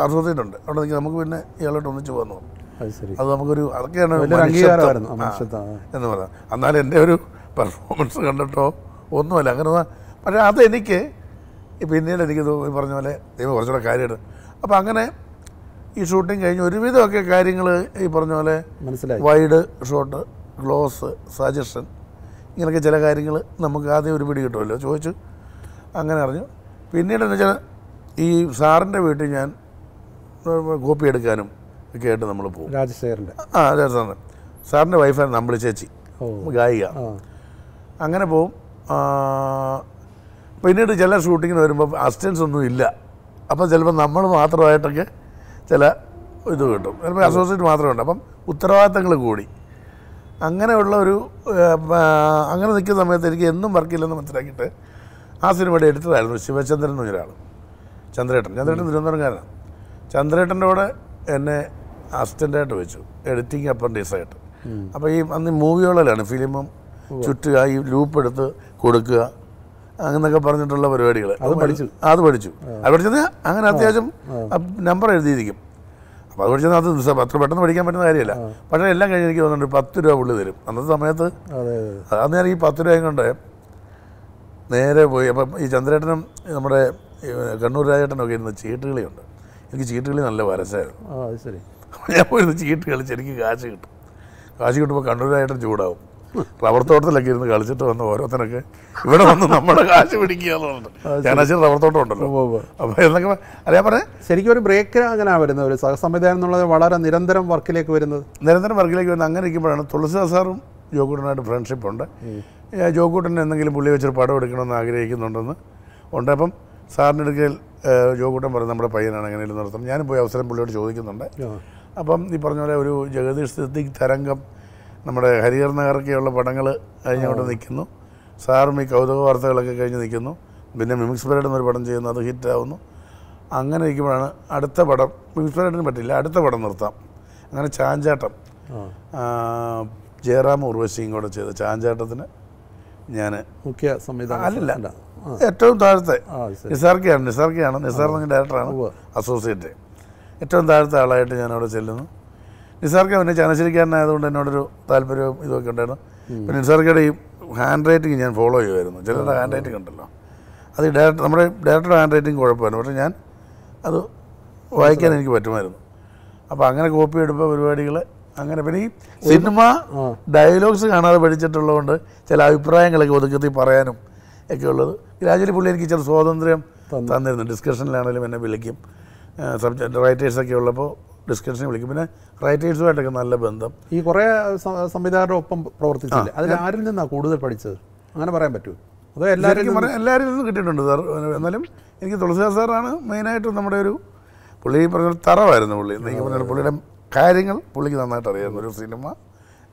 അർത്ഥത്തിട്ടുണ്ട് അവിടെ നിൽക്കുക നമുക്ക് പിന്നെ ഇയാളോട്ട് ഒന്നിച്ച് പോകുന്നു അത് നമുക്കൊരു അതൊക്കെയാണ് എന്നാൽ എൻ്റെ ഒരു പെർഫോമൻസ് കണ്ടിട്ടോ ഒന്നുമല്ല അങ്ങനെ പക്ഷേ അതെനിക്ക് പിന്നീട് എനിക്ക് പറഞ്ഞ പോലെ ദൈവം കുറച്ചുകൂടെ കാര്യമാണ് അപ്പോൾ അങ്ങനെ ഈ ഷൂട്ടിങ് കഴിഞ്ഞ് ഒരുവിധമൊക്കെ കാര്യങ്ങൾ ഈ പറഞ്ഞ പോലെ മനസ്സിലായി വൈഡ് ഷോട്ട് ഗ്ലോസ് സജഷൻ ഇങ്ങനെയൊക്കെ ചില കാര്യങ്ങൾ നമുക്ക് ആദ്യം ഒരു പിടി കിട്ടുമല്ലോ ചോദിച്ചു അങ്ങനെ അറിഞ്ഞു പിന്നീട് എന്ന് വെച്ചാൽ ഈ സാറിൻ്റെ വീട്ടിൽ ഞാൻ കോപ്പി എടുക്കാനും ഒക്കെ ആയിട്ട് നമ്മൾ പോകും രാജശേഖരൻ്റെ ആ രാജസാറിൻ്റെ സാറിൻ്റെ വൈഫാണ് നമ്മൾ ചേച്ചി ഗായിക അങ്ങനെ പോവും പിന്നീട് ചില ഷൂട്ടിങ്ങിന് വരുമ്പോൾ അസിസ്റ്റൻസ് ഒന്നും ഇല്ല അപ്പം ചിലപ്പോൾ നമ്മൾ മാത്രമായിട്ടൊക്കെ ചില ഇത് കിട്ടും ചിലപ്പോൾ അസോസിയേറ്റ് മാത്രമേ ഉണ്ട് അപ്പം ഉത്തരവാദിത്തങ്ങൾ കൂടി അങ്ങനെയുള്ള ഒരു അങ്ങനെ നിൽക്കുന്ന സമയത്ത് എനിക്ക് എന്നും വർക്കില്ലെന്ന് മനസ്സിലാക്കിയിട്ട് ആ സിനിമയുടെ എഡിറ്ററായിരുന്നു ശിവചന്ദ്രൻ എന്നൊരാൾ ചന്ദ്രേട്ടൻ ചന്ദ്രേട്ടൻ തിരുവനന്തപുരംകാരനാണ് ചന്ദ്രേട്ടൻ്റെ കൂടെ എന്നെ അസിസ്റ്റൻ്റായിട്ട് വെച്ചു എഡിറ്റിംഗ് അപ്രൻറ്റീസായിട്ട് അപ്പോൾ ഈ അന്ന് മൂവികളിലാണ് ഫിലിമും ചുറ്റുക ഈ ലൂപ്പ് എടുത്ത് കൊടുക്കുക അങ്ങനെയൊക്കെ പറഞ്ഞിട്ടുള്ള പരിപാടികൾ അത് പഠിച്ചു അത് പഠിച്ചു അത് പഠിച്ചത് അങ്ങനെ അത്യാവശ്യം നമ്പർ എഴുതിയിരിക്കും അപ്പോൾ അത് പഠിച്ചത് അത് അത്ര പെട്ടെന്ന് പഠിക്കാൻ പറ്റുന്ന കാര്യമല്ല പക്ഷേ എല്ലാം കഴിഞ്ഞ് എനിക്ക് തോന്നുന്നുണ്ട് പത്ത് രൂപ പുള്ളി തരും അന്നത്തെ സമയത്ത് ഞാൻ ഈ പത്ത് രൂപയും കൊണ്ട് നേരെ പോയി അപ്പം ഈ ചന്ദ്രേട്ടനും നമ്മുടെ കണ്ണൂർ രാജേട്ടനൊക്കെ ഇരുന്ന് ചീട്ടുകളിയുണ്ട് എനിക്ക് ചീട്ടുകളി നല്ല വരസായിരുന്നു ശരി ഞാൻ പോയിരുന്ന് ചീട്ട് കളിച്ച് എനിക്ക് കാശ് കിട്ടും കാശ് കിട്ടുമ്പോൾ കണ്ണൂരായിട്ട് ചൂടാവും റബ്ബർ തോട്ടത്തിലൊക്കെ ഇരുന്ന് കളിച്ചിട്ട് വന്ന് ഓരോരുത്തരൊക്കെ ഇവിടെ വന്ന് നമ്മുടെ കാശ് പിടിക്കുക എന്നുണ്ട് ചങ്ങനാശ്ശേരി റബ്ബർ തോട്ടം ഉണ്ടല്ലോ അപ്പോൾ എന്നൊക്കെ അറിയാൻ പറയാം ശരിക്കും ഒരു ബ്രേക്ക് അങ്ങനെ വരുന്നത് ഒരു സഹസംവിധാനം എന്നുള്ളത് വളരെ നിരന്തരം വർക്കിലേക്ക് വരുന്നത് നിരന്തരം വർക്കിലേക്ക് വരുന്നത് അങ്ങനെ ഇരിക്കുമ്പോഴാണ് തുളസിദാസ് സാറും ജോക്കൂട്ടനായിട്ട് ഫ്രണ്ട്ഷിപ്പ് ഉണ്ട് ജോക്കൂട്ടൻ എന്തെങ്കിലും പുള്ളി വെച്ചൊരു പടം എടുക്കണമെന്ന് ആഗ്രഹിക്കുന്നുണ്ടെന്ന് ഉണ്ട് അപ്പം സാറിൻ്റെ അടുക്കൽ ജോക്കൂട്ടൻ പറയും നമ്മുടെ പയ്യനാണ് എങ്ങനെയെങ്കിലും നടത്തണം ഞാനും പോയി അവസരം പുള്ളിയോട് ചോദിക്കുന്നുണ്ട് അപ്പം ഈ പറഞ്ഞ പോലെ ഒരു ജഗദീഷ് സിദ്ദിഖ് തരംഗം നമ്മുടെ ഹരിഹർ നഗറൊക്കെയുള്ള പടങ്ങൾ കഴിഞ്ഞോട്ട് നിൽക്കുന്നു സാറും ഈ കൗതുക വാർത്തകളൊക്കെ കഴിഞ്ഞ് നിൽക്കുന്നു പിന്നെ മിമിക്സ് പരേഡ് എന്നൊരു പടം ചെയ്യുന്നു അത് ഹിറ്റാവുന്നു അങ്ങനെ ഇരിക്കുമ്പോഴാണ് അടുത്ത പടം മിമിക്സ് പരേഡിന് പറ്റില്ല അടുത്ത പടം നിർത്താം അങ്ങനെ ചാഞ്ചാട്ടം ജയറാം ഉർവശിയും കൂടെ ചെയ്ത ചാഞ്ചാട്ടത്തിന് ഞാൻ മുഖ്യ സംവിധാനം അല്ലല്ല ഏറ്റവും താഴത്തെ നിസാർക്കെയാണ് നിസാർക്കെയാണ് നിസാർ ഡയറക്ടറാണ് അസോസിയേറ്റ് ഏറ്റവും താഴ്ത്ത ആളായിട്ട് ഞാൻ അവിടെ ചെല്ലുന്നു നിസാർക്ക് പിന്നെ ചങ്ങനാശ്ശേരിക്കാരനായതുകൊണ്ട് എന്നോടൊരു താല്പര്യവും ഇതൊക്കെ ഉണ്ടായിരുന്നു പിന്നെ നിസാർക്കയുടെ ഈ ഹാൻഡ് റൈറ്റിംഗ് ഞാൻ ഫോളോ ചെയ്യുമായിരുന്നു ചിലരുടെ ഹാൻഡ് റൈറ്റിംഗ് ഉണ്ടല്ലോ അത് ഡയറക്ടർ നമ്മുടെ ഡയറക്ടർ ഹാൻഡ് റൈറ്റിംഗ് കുഴപ്പമായിരുന്നു പക്ഷേ ഞാൻ അത് വായിക്കാൻ എനിക്ക് പറ്റുമായിരുന്നു അപ്പോൾ അങ്ങനെ കോപ്പി എടുപ്പ് പരിപാടികൾ അങ്ങനെ പിന്നെ ഈ സിനിമ ഡയലോഗ്സ് കാണാതെ പഠിച്ചിട്ടുള്ളതുകൊണ്ട് ചില അഭിപ്രായങ്ങളൊക്കെ ഒതുക്കത്തിൽ പറയാനും ഒക്കെ ഉള്ളത് ഗ്രാജുവലി പുള്ളി എനിക്ക് ചില സ്വാതന്ത്ര്യം തന്നിരുന്നു ഡിസ്കഷനിലാണെങ്കിലും എന്നെ വിളിക്കും സബ്ജക്ട് റൈറ്റേഴ്സൊക്കെ ഉള്ളപ്പോൾ ഡിസ്കഷന് വിളിക്കും പിന്നെ റൈറ്റേഴ്സുമായിട്ടൊക്കെ നല്ല ബന്ധം ഈ കുറേ സംവിധായകരുടെ ഒപ്പം പ്രവർത്തിച്ചില്ല അതിൽ ആരിൽ നിന്നാണ് കൂടുതൽ പഠിച്ചത് അങ്ങനെ പറയാൻ പറ്റുമോ അതോ എല്ലാവരും എല്ലാവരും നിന്നും കിട്ടിയിട്ടുണ്ട് സാർ എന്നാലും എനിക്ക് തുളസിദാസ് സാറാണ് മെയിനായിട്ട് നമ്മുടെ ഒരു പുള്ളി പറഞ്ഞ തറവായിരുന്നു പുള്ളി എനിക്ക് പറഞ്ഞ പുള്ളിയുടെ കാര്യങ്ങൾ പുള്ളിക്ക് നന്നായിട്ട് അറിയാം ഒരു സിനിമ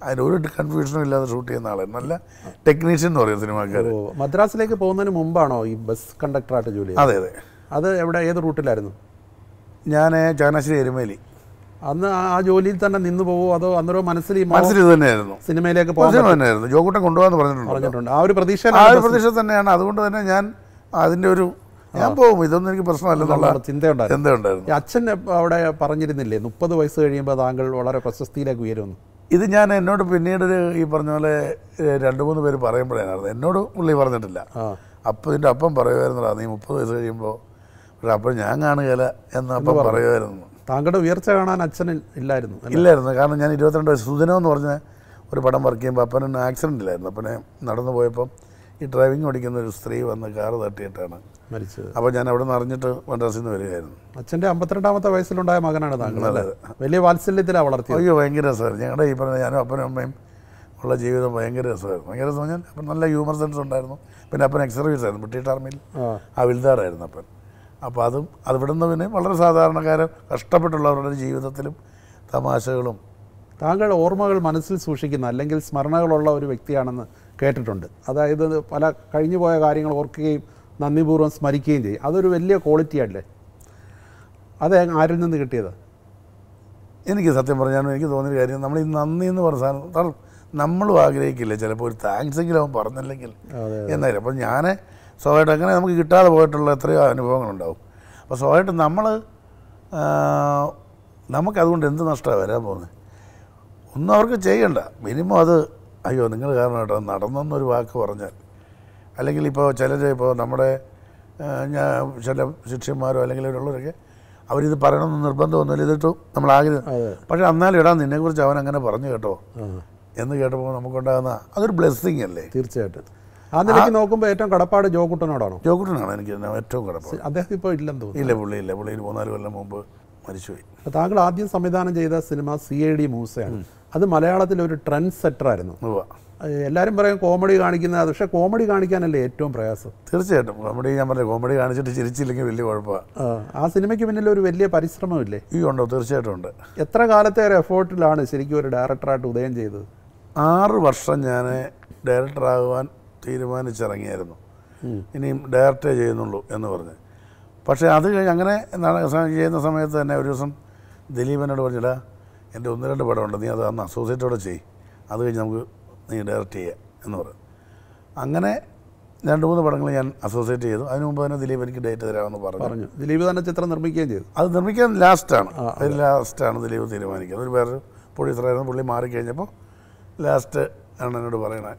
അതിനൊരു കൺഫ്യൂഷനും ഇല്ലാതെ ഷൂട്ട് ചെയ്യുന്ന ആളായിരുന്നു നല്ല ടെക്നീഷ്യൻ എന്ന് പറയും സിനിമാക്കാർ മദ്രാസിലേക്ക് പോകുന്നതിന് മുമ്പാണോ ഈ ബസ് കണ്ടക്ടറായിട്ട് ജോലി അതെ അതെ അത് എവിടെ ഏത് റൂട്ടിലായിരുന്നു ഞാൻ ചങ്ങനാശ്ശേരി എരുമേലി അന്ന് ആ ജോലിയിൽ തന്നെ നിന്ന് പോവോ അതോ അന്നേരം മനസ്സിൽ മനസ്സിൽ ഇത് തന്നെയായിരുന്നു സിനിമയിലേക്ക് സിനിമ തന്നെയായിരുന്നു ജോകൂട്ടം കൊണ്ടുപോകാന്ന് പറഞ്ഞിട്ടുണ്ട് പറഞ്ഞിട്ടുണ്ട് ആ ഒരു പ്രതീക്ഷ ആ ഒരു പ്രതീക്ഷ തന്നെയാണ് അതുകൊണ്ട് തന്നെ ഞാൻ അതിൻ്റെ ഒരു ഞാൻ പോകും ഇതൊന്നും എനിക്ക് പ്രശ്നമല്ലെന്നുള്ള ചിന്തയുണ്ടായിരുന്നു അച്ഛൻ അവിടെ പറഞ്ഞിരുന്നില്ലേ മുപ്പത് വയസ്സ് കഴിയുമ്പോൾ താങ്കൾ വളരെ പ്രശസ്തിയിലേക്ക് ഉയരുന്നു ഇത് ഞാൻ എന്നോട് പിന്നീട് ഈ പറഞ്ഞ പോലെ രണ്ട് മൂന്ന് പേര് പറയുമ്പോഴേ എന്നോട് പുള്ളി പറഞ്ഞിട്ടില്ല അപ്പം ഇതിൻ്റെ അപ്പം പറയുമായിരുന്നടാ നീ മുപ്പത് വയസ്സ് കഴിയുമ്പോൾ അപ്പോൾ ഞാൻ കാണുകയില്ല എന്ന് അപ്പം പറയുമായിരുന്നു താങ്കളുടെ ഉയർച്ച കാണാൻ അച്ഛൻ ഇല്ലായിരുന്നു ഇല്ലായിരുന്നു കാരണം ഞാൻ ഇരുപത്തിരണ്ട് വയസ്സ് സുദിനം എന്ന് പറഞ്ഞ ഒരു പടം വർക്ക് ചെയ്യുമ്പോൾ അപ്പനൊന്ന് ആക്സിഡൻ്റ് ഇല്ലായിരുന്നു അപ്പനെ നടന്നു പോയപ്പോൾ ഈ ഡ്രൈവിംഗ് ഓടിക്കുന്ന ഒരു സ്ത്രീ വന്ന് കാറ് തട്ടിയിട്ടാണ് മരിച്ചത് അപ്പോൾ ഞാൻ അവിടെ നിന്ന് അറിഞ്ഞിട്ട് മദ്രാസിൽ നിന്ന് വരികയായിരുന്നു അച്ഛൻ്റെ അമ്പത്തിരണ്ടാമത്തെ വയസ്സിലുണ്ടായ മകനാണ് താങ്കൾ വലിയ വാത്സല്യത്തിലാണ് വളർത്തിയത് അയ്യോ ഭയങ്കര രസമായിരുന്നു ഞങ്ങളുടെ ഈ പറഞ്ഞ ഞാനും അപ്പനും അമ്മയും ഉള്ള ജീവിതം ഭയങ്കര രസമായിരുന്നു ഭയങ്കര രസം പറഞ്ഞാൽ അപ്പം നല്ല ഹ്യൂമർ സെൻസ് ഉണ്ടായിരുന്നു പിന്നെ അപ്പൻ എക്സർവീസ് ആയിരുന്നു ബ്രിട്ടീഷ് ആർമിയിൽ ആ വിൽദാറായിരുന്നു അപ്പൻ അപ്പോൾ അതും അത് പിന്നെ വളരെ സാധാരണക്കാരൻ കഷ്ടപ്പെട്ടുള്ളവരുടെ ജീവിതത്തിലും തമാശകളും താങ്കൾ ഓർമ്മകൾ മനസ്സിൽ സൂക്ഷിക്കുന്ന അല്ലെങ്കിൽ സ്മരണകളുള്ള ഒരു വ്യക്തിയാണെന്ന് കേട്ടിട്ടുണ്ട് അതായത് പല പോയ കാര്യങ്ങൾ ഓർക്കുകയും നന്ദിപൂർവ്വം സ്മരിക്കുകയും ചെയ്യും അതൊരു വലിയ ക്വാളിറ്റി അല്ലേ അത് ആരിൽ നിന്ന് കിട്ടിയത് എനിക്ക് സത്യം പറഞ്ഞാലും എനിക്ക് തോന്നിയൊരു കാര്യം നമ്മൾ ഈ നന്ദി എന്ന് പറഞ്ഞ സാധനം നമ്മളും ആഗ്രഹിക്കില്ല ചിലപ്പോൾ ഒരു താങ്ക്സ് എങ്കിലും അവൻ പറഞ്ഞില്ലെങ്കിൽ എന്നാലും അപ്പം ഞാൻ സ്വാഭാവികമായിട്ട് അങ്ങനെ നമുക്ക് കിട്ടാതെ പോയിട്ടുള്ള എത്രയോ അനുഭവങ്ങളുണ്ടാവും അപ്പോൾ സ്വാഭാവികമായിട്ട് നമ്മൾ നമുക്കതുകൊണ്ട് എന്ത് നഷ്ടമാണ് വരാൻ പോകുന്നത് ഒന്നും അവർക്ക് ചെയ്യണ്ട മിനിമം അത് അയ്യോ നിങ്ങൾ കേട്ടോ നടന്നെന്നൊരു വാക്ക് പറഞ്ഞാൽ അല്ലെങ്കിൽ ഇപ്പോൾ ചിലർ ഇപ്പോൾ നമ്മുടെ ഞാൻ ചില ശിഷ്യന്മാരോ അല്ലെങ്കിൽ ഇവരുള്ളവരൊക്കെ അവരിത് പറയണമെന്ന് നിർബന്ധമൊന്നുമില്ല ഇതിട്ടു നമ്മൾ ആഗ്രഹം പക്ഷേ എന്നാലും ഇടാൻ നിന്നെക്കുറിച്ച് അവൻ അങ്ങനെ പറഞ്ഞു കേട്ടോ എന്ന് കേട്ടപ്പോൾ നമുക്കുണ്ടാകുന്ന അതൊരു ബ്ലെസ്സിങ് അല്ലേ തീർച്ചയായിട്ടും ആ നിലയ്ക്ക് നോക്കുമ്പോൾ ഏറ്റവും കടപ്പാട് ജോകുട്ടനോടാണോ ജോകുട്ടനാണ് എനിക്ക് ഏറ്റവും കടപ്പാട് അദ്ദേഹം ഇപ്പോൾ ഇല്ലെന്ന് തോന്നുന്നു ഇല്ല പുള്ളി ഇല്ല പുള്ളി ഒരു മൂന്നാല് കൊല്ലം മുമ്പ് മരിച്ചുപോയി താങ്കൾ ആദ്യം സംവിധാനം ചെയ്ത സിനിമ സി ഐ ഡി മൂസയാണ് അത് മലയാളത്തിൽ ഒരു ട്രെൻഡ് സെറ്റർ ആയിരുന്നു എല്ലാവരും പറയും കോമഡി കാണിക്കുന്നത് പക്ഷേ കോമഡി കാണിക്കാനല്ലേ ഏറ്റവും പ്രയാസം തീർച്ചയായിട്ടും കോമഡി ഞാൻ പറഞ്ഞു കോമഡി കാണിച്ചിട്ട് ചിരിച്ചില്ലെങ്കിൽ വലിയ കുഴപ്പമാണ് ആ സിനിമയ്ക്ക് പിന്നിൽ ഒരു വലിയ പരിശ്രമമില്ലേ ഈ ഉണ്ടോ തീർച്ചയായിട്ടും ഉണ്ട് എത്ര കാലത്തെ ഒരു എഫേർട്ടിലാണ് ശരിക്കും ഒരു ഡയറക്ടറായിട്ട് ഉദയം ചെയ്തത് ആറ് വർഷം ഞാൻ ഡയറക്ടറാകുവാൻ തീരുമാനിച്ചിറങ്ങിയായിരുന്നു ഇനിയും ഡയറക്റ്റേ ചെയ്യുന്നുള്ളൂ എന്ന് പറഞ്ഞ് പക്ഷേ അത് കഴിഞ്ഞ് അങ്ങനെ ചെയ്യുന്ന സമയത്ത് തന്നെ ഒരു ദിവസം ദിലീപനോട് പറഞ്ഞിടാ എൻ്റെ ഒന്ന് രണ്ട് പടമുണ്ട് നീ അത് അന്ന് അസോസിയേറ്റോടെ ചെയ് അത് കഴിഞ്ഞ് നമുക്ക് നീ ഡയറക്റ്റ് ചെയ്യുക എന്ന് പറഞ്ഞു അങ്ങനെ രണ്ട് മൂന്ന് പടങ്ങൾ ഞാൻ അസോസിയേറ്റ് ചെയ്തു അതിന് മുമ്പ് തന്നെ ദിലീപ് എനിക്ക് ഡേറ്റ് തരാമെന്ന് പറഞ്ഞു പറഞ്ഞു ദിലീപ് തന്നെ ചിത്രം നിർമ്മിക്കുകയും ചെയ്തു അത് നിർമ്മിക്കാൻ ലാസ്റ്റാണ് അത് ലാസ്റ്റാണ് ദിലീപ് തീരുമാനിക്കുന്നത് ഒരു വേറൊരു പ്രൊഡ്യൂസറായിരുന്നു പുള്ളി മാറിക്കഴിഞ്ഞപ്പോൾ ലാസ്റ്റ് ആണ് എന്നോട് പറയണേ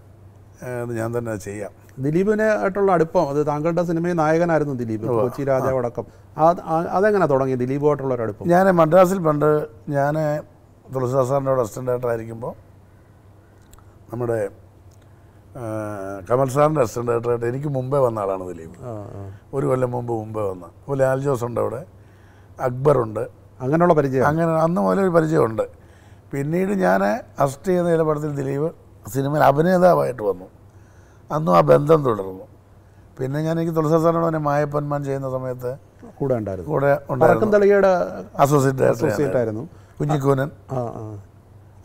ഞാൻ തന്നെ ചെയ്യാം ദിലീപിനെ ആയിട്ടുള്ള അടുപ്പം അത് താങ്കളുടെ സിനിമയിൽ നായകനായിരുന്നു ദിലീപ് കൊച്ചി രാജാവടക്കം അതെങ്ങനെ തുടങ്ങി ദിലീപുമായിട്ടുള്ള ഒരു അടുപ്പം ഞാൻ മദ്രാസിൽ പണ്ട് ഞാൻ തുളസിദാസ് സാറിൻ്റെ അസിസ്റ്റൻ്റായിട്ടായിരിക്കുമ്പോൾ നമ്മുടെ കമൽ സാറിൻ്റെ അസിസ്റ്റൻ്റ് ഡയറക്ടറായിട്ട് എനിക്ക് മുമ്പേ വന്ന ആളാണ് ദിലീപ് ഒരു കൊല്ലം മുമ്പ് മുമ്പേ വന്ന അപ്പോൾ ലാൽ ജോസ് ഉണ്ട് അവിടെ അക്ബറുണ്ട് അങ്ങനെയുള്ള പരിചയം അങ്ങനെ അന്ന് മുതലൊരു പരിചയമുണ്ട് പിന്നീട് ഞാൻ അസിസ്റ്റ് ചെയ്യുന്ന നിലപാടത്തിൽ ദിലീപ് സിനിമയിൽ അഭിനേതാവായിട്ട് വന്നു അന്നും ആ ബന്ധം തുടർന്നു പിന്നെ ഞാൻ എനിക്ക് തുളസി സാറിനോട് മായപ്പന്മാൻ ചെയ്യുന്ന സമയത്ത് കൂടെ കൂടെ ഉണ്ടായിരുന്നു അസോസിയേറ്റ് ആയിരുന്നു കുഞ്ഞിക്കൂനൻ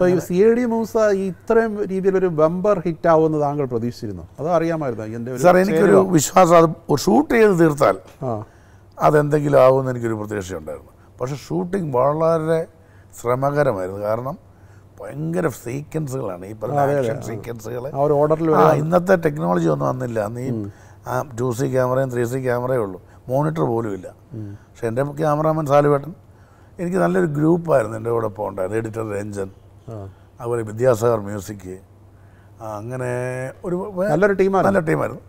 ഈ സി എ ഡി മൂസ ഇത്രയും രീതിയിലൊരു ബമ്പർ ഹിറ്റ് ആവുമെന്ന് താങ്കൾ പ്രതീക്ഷിച്ചിരുന്നു അത് അറിയാമായിരുന്നു എൻ്റെ സാർ എനിക്കൊരു വിശ്വാസം അത് ഷൂട്ട് ചെയ്ത് തീർത്താൽ അതെന്തെങ്കിലും ആവുമെന്ന് എനിക്കൊരു പ്രതീക്ഷയുണ്ടായിരുന്നു പക്ഷേ ഷൂട്ടിംഗ് വളരെ ശ്രമകരമായിരുന്നു കാരണം ഭയങ്കര സീക്വൻസുകളാണ് ഈ പറഞ്ഞ സീക്വൻസുകൾ ഓർഡറിൽ ഇന്നത്തെ ടെക്നോളജി ഒന്നും വന്നില്ല അന്ന് ഈ ടു സി ക്യാമറയും ത്രീ സി ക്യാമറയേ ഉള്ളൂ മോണിറ്റർ പോലും ഇല്ല പക്ഷെ എൻ്റെ ക്യാമറാമാൻ സാലുവേട്ടൻ എനിക്ക് നല്ലൊരു ഗ്രൂപ്പായിരുന്നു എൻ്റെ കൂടെ പോകേണ്ടത് എഡിറ്റർ രഞ്ജൻ അതുപോലെ വിദ്യാസാഗർ മ്യൂസിക് അങ്ങനെ ഒരു നല്ലൊരു ടീമാണ് നല്ല ടീമായിരുന്നു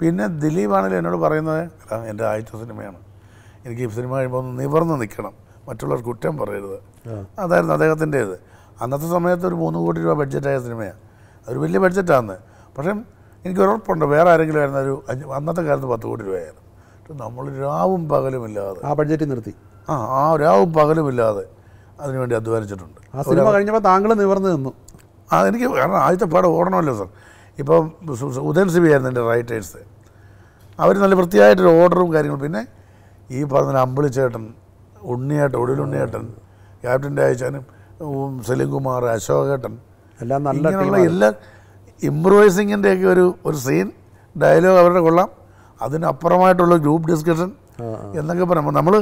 പിന്നെ ദിലീപാണെങ്കിലും എന്നോട് പറയുന്നത് എൻ്റെ ആദ്യത്തെ സിനിമയാണ് എനിക്ക് ഈ സിനിമ കഴിയുമ്പോൾ ഒന്ന് നിവർന്ന് നിൽക്കണം മറ്റുള്ളവർ കുറ്റം പറയരുത് അതായിരുന്നു അദ്ദേഹത്തിൻ്റെ ഇത് അന്നത്തെ സമയത്ത് ഒരു മൂന്ന് കോടി രൂപ ബഡ്ജറ്റായ സിനിമയാണ് അതൊരു വലിയ ബഡ്ജറ്റാണ് പക്ഷേ എനിക്ക് ഉറപ്പുണ്ട് വേറെ ആരെങ്കിലും ആയിരുന്ന ഒരു അന്നത്തെ കാലത്ത് പത്ത് കോടി രൂപയായിരുന്നു നമ്മൾ രാവും ഇല്ലാതെ ആ ബഡ്ജറ്റ് നിർത്തി ആ ആ രാവും ഇല്ലാതെ അതിനുവേണ്ടി അധ്വാനിച്ചിട്ടുണ്ട് ആ സിനിമ കഴിഞ്ഞപ്പോൾ താങ്കൾ നിവർന്നു നിന്നു ആ എനിക്ക് കാരണം ആദ്യത്തെ പാടം ഓടണമല്ലോ സാർ ഇപ്പം ഉദയൻ സിബി ആയിരുന്നു എൻ്റെ റൈറ്റേഴ്സ് അവർ നല്ല വൃത്തിയായിട്ടൊരു ഓർഡറും കാര്യങ്ങളും പിന്നെ ഈ പറഞ്ഞ അമ്പിളിച്ചേട്ടൻ ഉണ്ണിയേട്ടൻ ഒടുവിലുണ്ണിയേട്ടൻ ക്യാപ്റ്റൻ്റെ അയച്ചാനും സലീം കുമാർ അശോകേട്ടൻ എല്ലാം നല്ല എല്ലാ എല്ലാ ഒക്കെ ഒരു ഒരു സീൻ ഡയലോഗ് അവരുടെ കൊള്ളാം അതിനപ്പുറമായിട്ടുള്ള ഗ്രൂപ്പ് ഡിസ്കഷൻ എന്നൊക്കെ പറയുമ്പോൾ നമ്മൾ